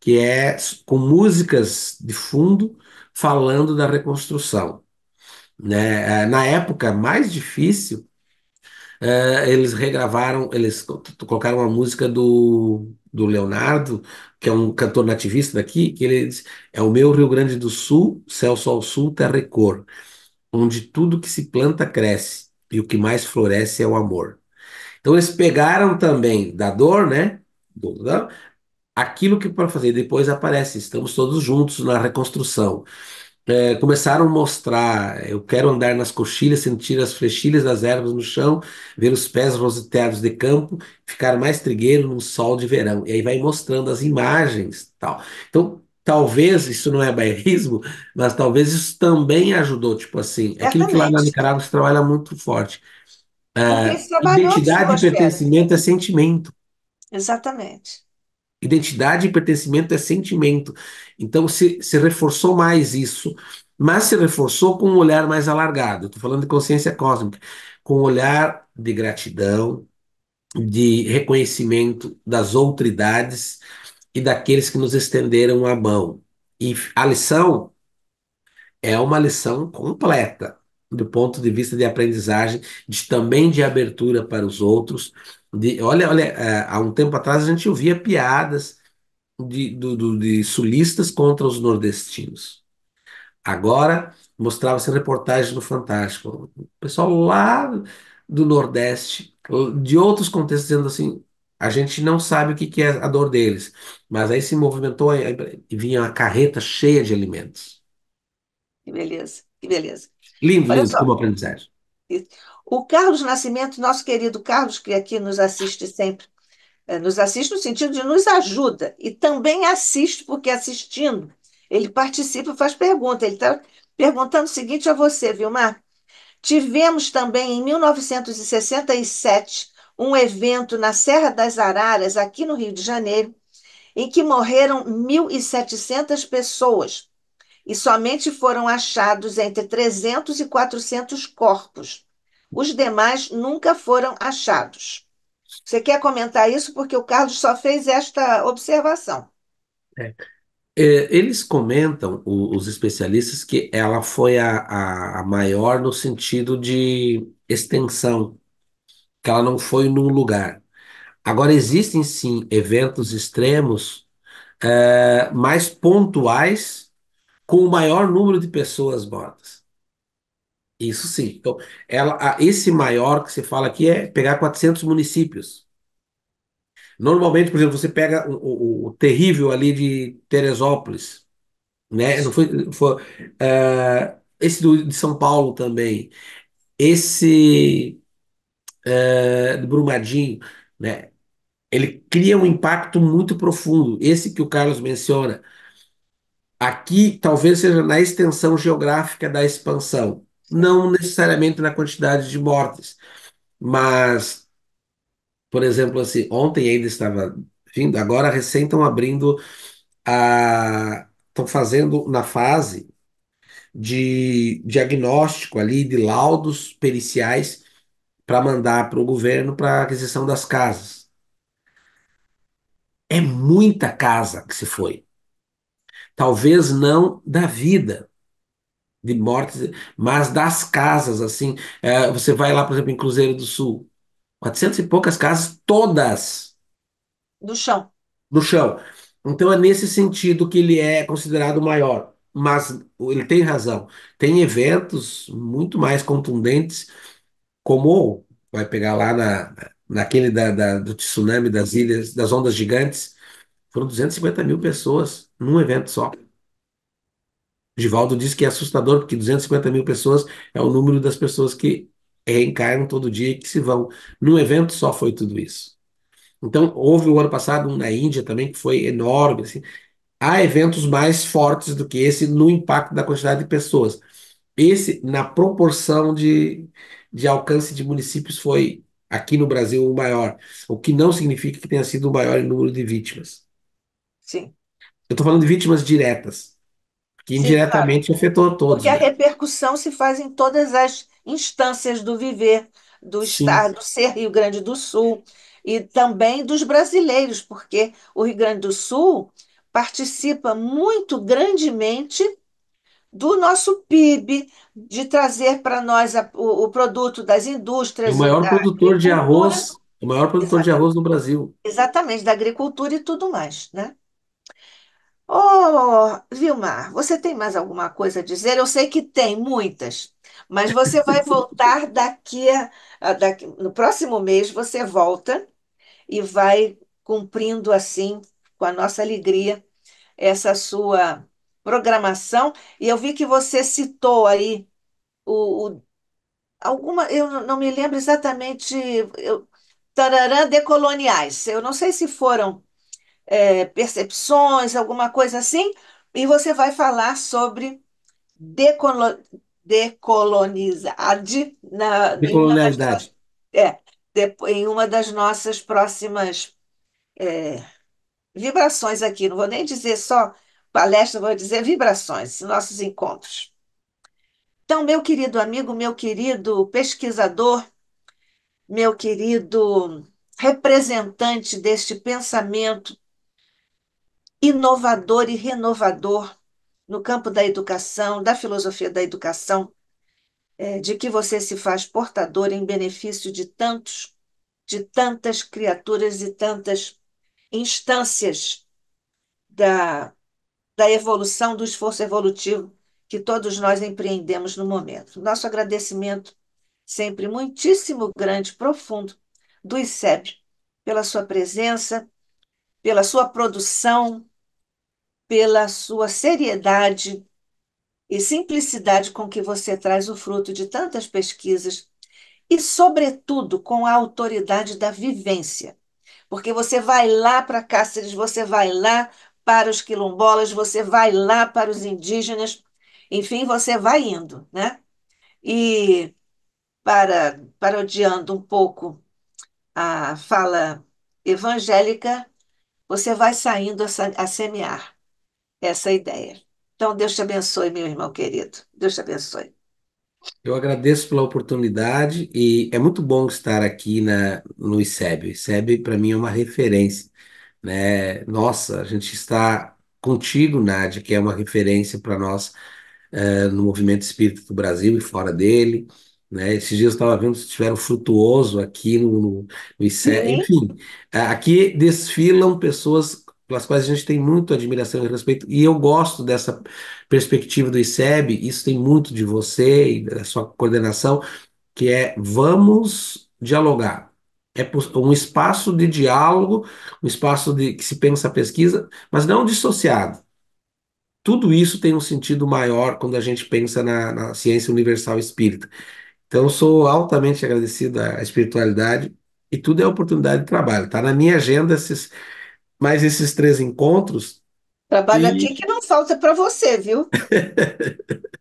que é com músicas de fundo falando da reconstrução. Né? Eh, na época mais difícil, é, eles regravaram, eles colocaram uma música do, do Leonardo, que é um cantor nativista daqui, que ele diz, é o meu Rio Grande do Sul, céu, sol, sul, terra e cor, onde tudo que se planta cresce, e o que mais floresce é o amor. Então eles pegaram também da dor, né? Do, da, aquilo que para fazer depois aparece, estamos todos juntos na reconstrução é, começaram a mostrar: eu quero andar nas coxilhas, sentir as flechilhas das ervas no chão, ver os pés roseteados de campo, ficar mais trigueiro no sol de verão. E aí vai mostrando as imagens tal. Então, talvez isso não é bairrismo, mas talvez isso também ajudou. Tipo assim, é aquilo que lá na Nicarágua se trabalha muito forte. Ah, identidade e é. pertencimento é sentimento. Exatamente. Identidade e pertencimento é sentimento. Então se, se reforçou mais isso, mas se reforçou com um olhar mais alargado. Estou falando de consciência cósmica, com um olhar de gratidão, de reconhecimento das outridades e daqueles que nos estenderam a mão. E a lição é uma lição completa do ponto de vista de aprendizagem, de também de abertura para os outros, de, olha, olha, é, há um tempo atrás a gente ouvia piadas de, do, do, de sulistas contra os nordestinos. Agora mostrava-se reportagem no Fantástico. O pessoal lá do Nordeste, de outros contextos, dizendo assim: a gente não sabe o que, que é a dor deles. Mas aí se movimentou e vinha uma carreta cheia de alimentos. Que beleza, que beleza. Lindo, Olha lindo, só. como aprendizagem. O Carlos Nascimento, nosso querido Carlos, que aqui nos assiste sempre, eh, nos assiste no sentido de nos ajuda e também assiste, porque assistindo, ele participa faz pergunta. Ele está perguntando o seguinte a você, Vilmar. Tivemos também em 1967 um evento na Serra das Araras, aqui no Rio de Janeiro, em que morreram 1.700 pessoas e somente foram achados entre 300 e 400 corpos. Os demais nunca foram achados. Você quer comentar isso? Porque o Carlos só fez esta observação. É. é eles comentam, os especialistas, que ela foi a, a maior no sentido de extensão, que ela não foi num lugar. Agora, existem sim eventos extremos é, mais pontuais, com o maior número de pessoas mortas. Isso sim. Então, ela, esse maior que se fala aqui é pegar 400 municípios. Normalmente, por exemplo, você pega o, o- o terrível ali de Teresópolis, né? Não foi, foi, é, esse do, de São Paulo também, esse eh, do Brumadinho, né? Ele cria um impacto muito profundo. Esse que o Carlos menciona. Aqui talvez seja na extensão geográfica da expansão não necessariamente na quantidade de mortes, mas, por exemplo, assim, ontem ainda estava vindo, agora recém estão abrindo a. estão fazendo na fase de diagnóstico ali, de laudos periciais para mandar para o governo para aquisição das casas. É muita casa que se foi. Talvez não da vida, de mortes, mas das casas, assim, é, você vai lá, por exemplo, em Cruzeiro do Sul, 400 e poucas casas, todas do chão. Do chão. Então é nesse sentido que ele é considerado maior, mas ele tem razão. Tem eventos muito mais contundentes, como vai pegar lá na, naquele da, da, do tsunami das ilhas, das ondas gigantes, foram 250 mil pessoas num evento só. Givaldo disse que é assustador, porque 250 mil pessoas é o número das pessoas que reencarnam todo dia e que se vão. Num evento só foi tudo isso. Então, houve o ano passado um na Índia também, que foi enorme. Assim. Há eventos mais fortes do que esse no impacto da quantidade de pessoas. Esse, na proporção de, de alcance de municípios, foi aqui no Brasil o maior, o que não significa que tenha sido o maior em número de vítimas. Sim. Eu estou falando de vítimas diretas que indiretamente afetou claro. afetou todos. Porque né? a repercussão se faz em todas as instâncias do viver, do Sim. do ser Rio Grande do Sul, e também dos brasileiros, porque o Rio Grande do Sul participa muito grandemente do nosso PIB, de trazer para nós a, o, o, produto das indústrias. O maior produtor de arroz, o maior produtor Exatamente. de arroz no Brasil. Exatamente, da agricultura e tudo mais, né? Oh, Vilmar, você tem mais alguma coisa a dizer? Eu sei que tem muitas, mas você [laughs] vai voltar daqui, a, a- daqui- no próximo mês você volta e vai cumprindo assim com a nossa alegria essa sua programação. E eu vi que você citou aí o, o- alguma, eu não não me lembro exatamente, eu, tararã decoloniais. Eu não sei se foram é, percepções, alguma coisa assim, e você vai falar sobre decolo, decolonizade. Na, Decolonialidade. Em uma, é, em uma das nossas próximas é, vibrações aqui, não vou nem dizer só palestra, vou dizer vibrações, nossos encontros. Então, meu querido amigo, meu querido pesquisador, meu querido representante deste pensamento inovador e renovador no campo da educação, da filosofia da educação, é, de que você se faz portador em benefício de tantos, de tantas criaturas e tantas instâncias da, da evolução, do esforço evolutivo que todos nós empreendemos no momento. Nosso agradecimento sempre muitíssimo grande, profundo, do ICEB, pela sua presença, pela sua produção, pela sua seriedade e simplicidade com que você traz o fruto de tantas pesquisas e, sobretudo, com a autoridade da vivência. Porque você vai lá para Cáceres, você vai lá para os quilombolas, você vai lá para os indígenas, enfim, você vai indo, né? E para parodiando um pouco a fala evangélica, você vai saindo a, a semear essa ideia. Então, Deus te abençoe, meu irmão querido. Deus te abençoe. Eu agradeço pela oportunidade e é muito bom estar aqui na, no ICEB. O ICEB, para mim, é uma referência. Né? Nossa, a gente está contigo, Nádia, que é uma referência para nós uh, no movimento espírita do Brasil e fora dele. Né? Esses dias eu estava vendo que tiveram frutuoso aqui no, no, ICEB. Enfim, aqui desfilam pessoas pelas quais a gente tem muito admiração e respeito. E eu gosto dessa perspectiva do ICEB, isso tem muito de você e da sua coordenação, que é vamos dialogar. É um espaço de diálogo, um espaço de que se pensa a pesquisa, mas não dissociado. Tudo isso tem um sentido maior quando a gente pensa na, na ciência universal espírita. Então, sou altamente agradecido à espiritualidade e tudo é oportunidade de trabalho. Está na minha agenda esses mais esses três encontros. Trabalho e... aqui que não falta para você, viu?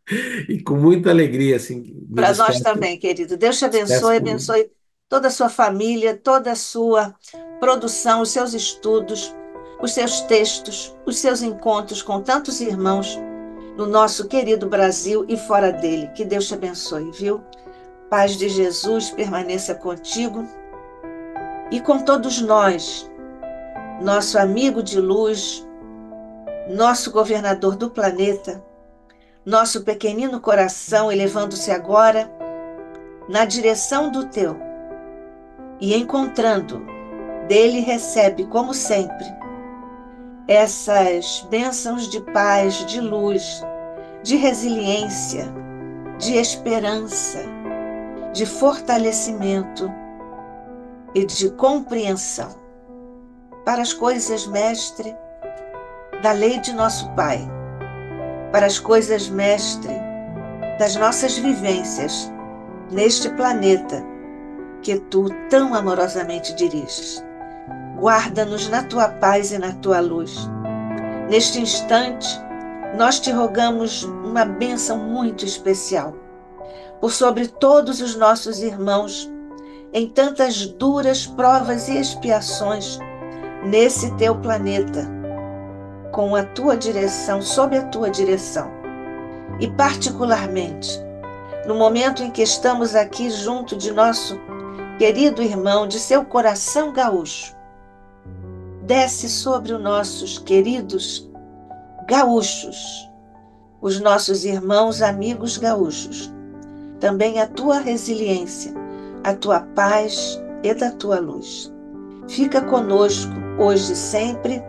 [laughs] e com muita alegria, assim. Para nós espero... também, querido. Deus te abençoe, abençoe toda a sua família, toda a sua produção, os seus estudos, os seus textos, os seus encontros com tantos irmãos no nosso querido Brasil e fora dele. Que Deus te abençoe, viu? Paz de Jesus permaneça contigo e com todos nós nosso amigo de luz, nosso governador do planeta, nosso pequenino coração elevando-se agora na direção do teu e encontrando, dele recebe, como sempre, essas bênçãos de paz, de luz, de resiliência, de esperança, de fortalecimento e de compreensão para as coisas, mestre, da lei de nosso Pai, para as coisas, mestre, das nossas vivências neste planeta que tu tão amorosamente diriges. Guarda-nos na tua paz e na tua luz. Neste instante, nós te rogamos uma bênção muito especial por sobre todos os nossos irmãos em tantas duras provas e expiações nesse teu planeta, com a tua direção, sob a tua direção. E particularmente, no momento em que estamos aqui junto de nosso querido irmão, de seu coração gaúcho, desce sobre os nossos queridos gaúchos, os nossos irmãos, amigos gaúchos, também a tua resiliência, a tua paz e da tua luz. Fica conosco hoje e sempre,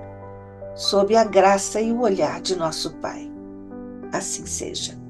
sob a graça e o olhar de nosso Pai. Assim seja.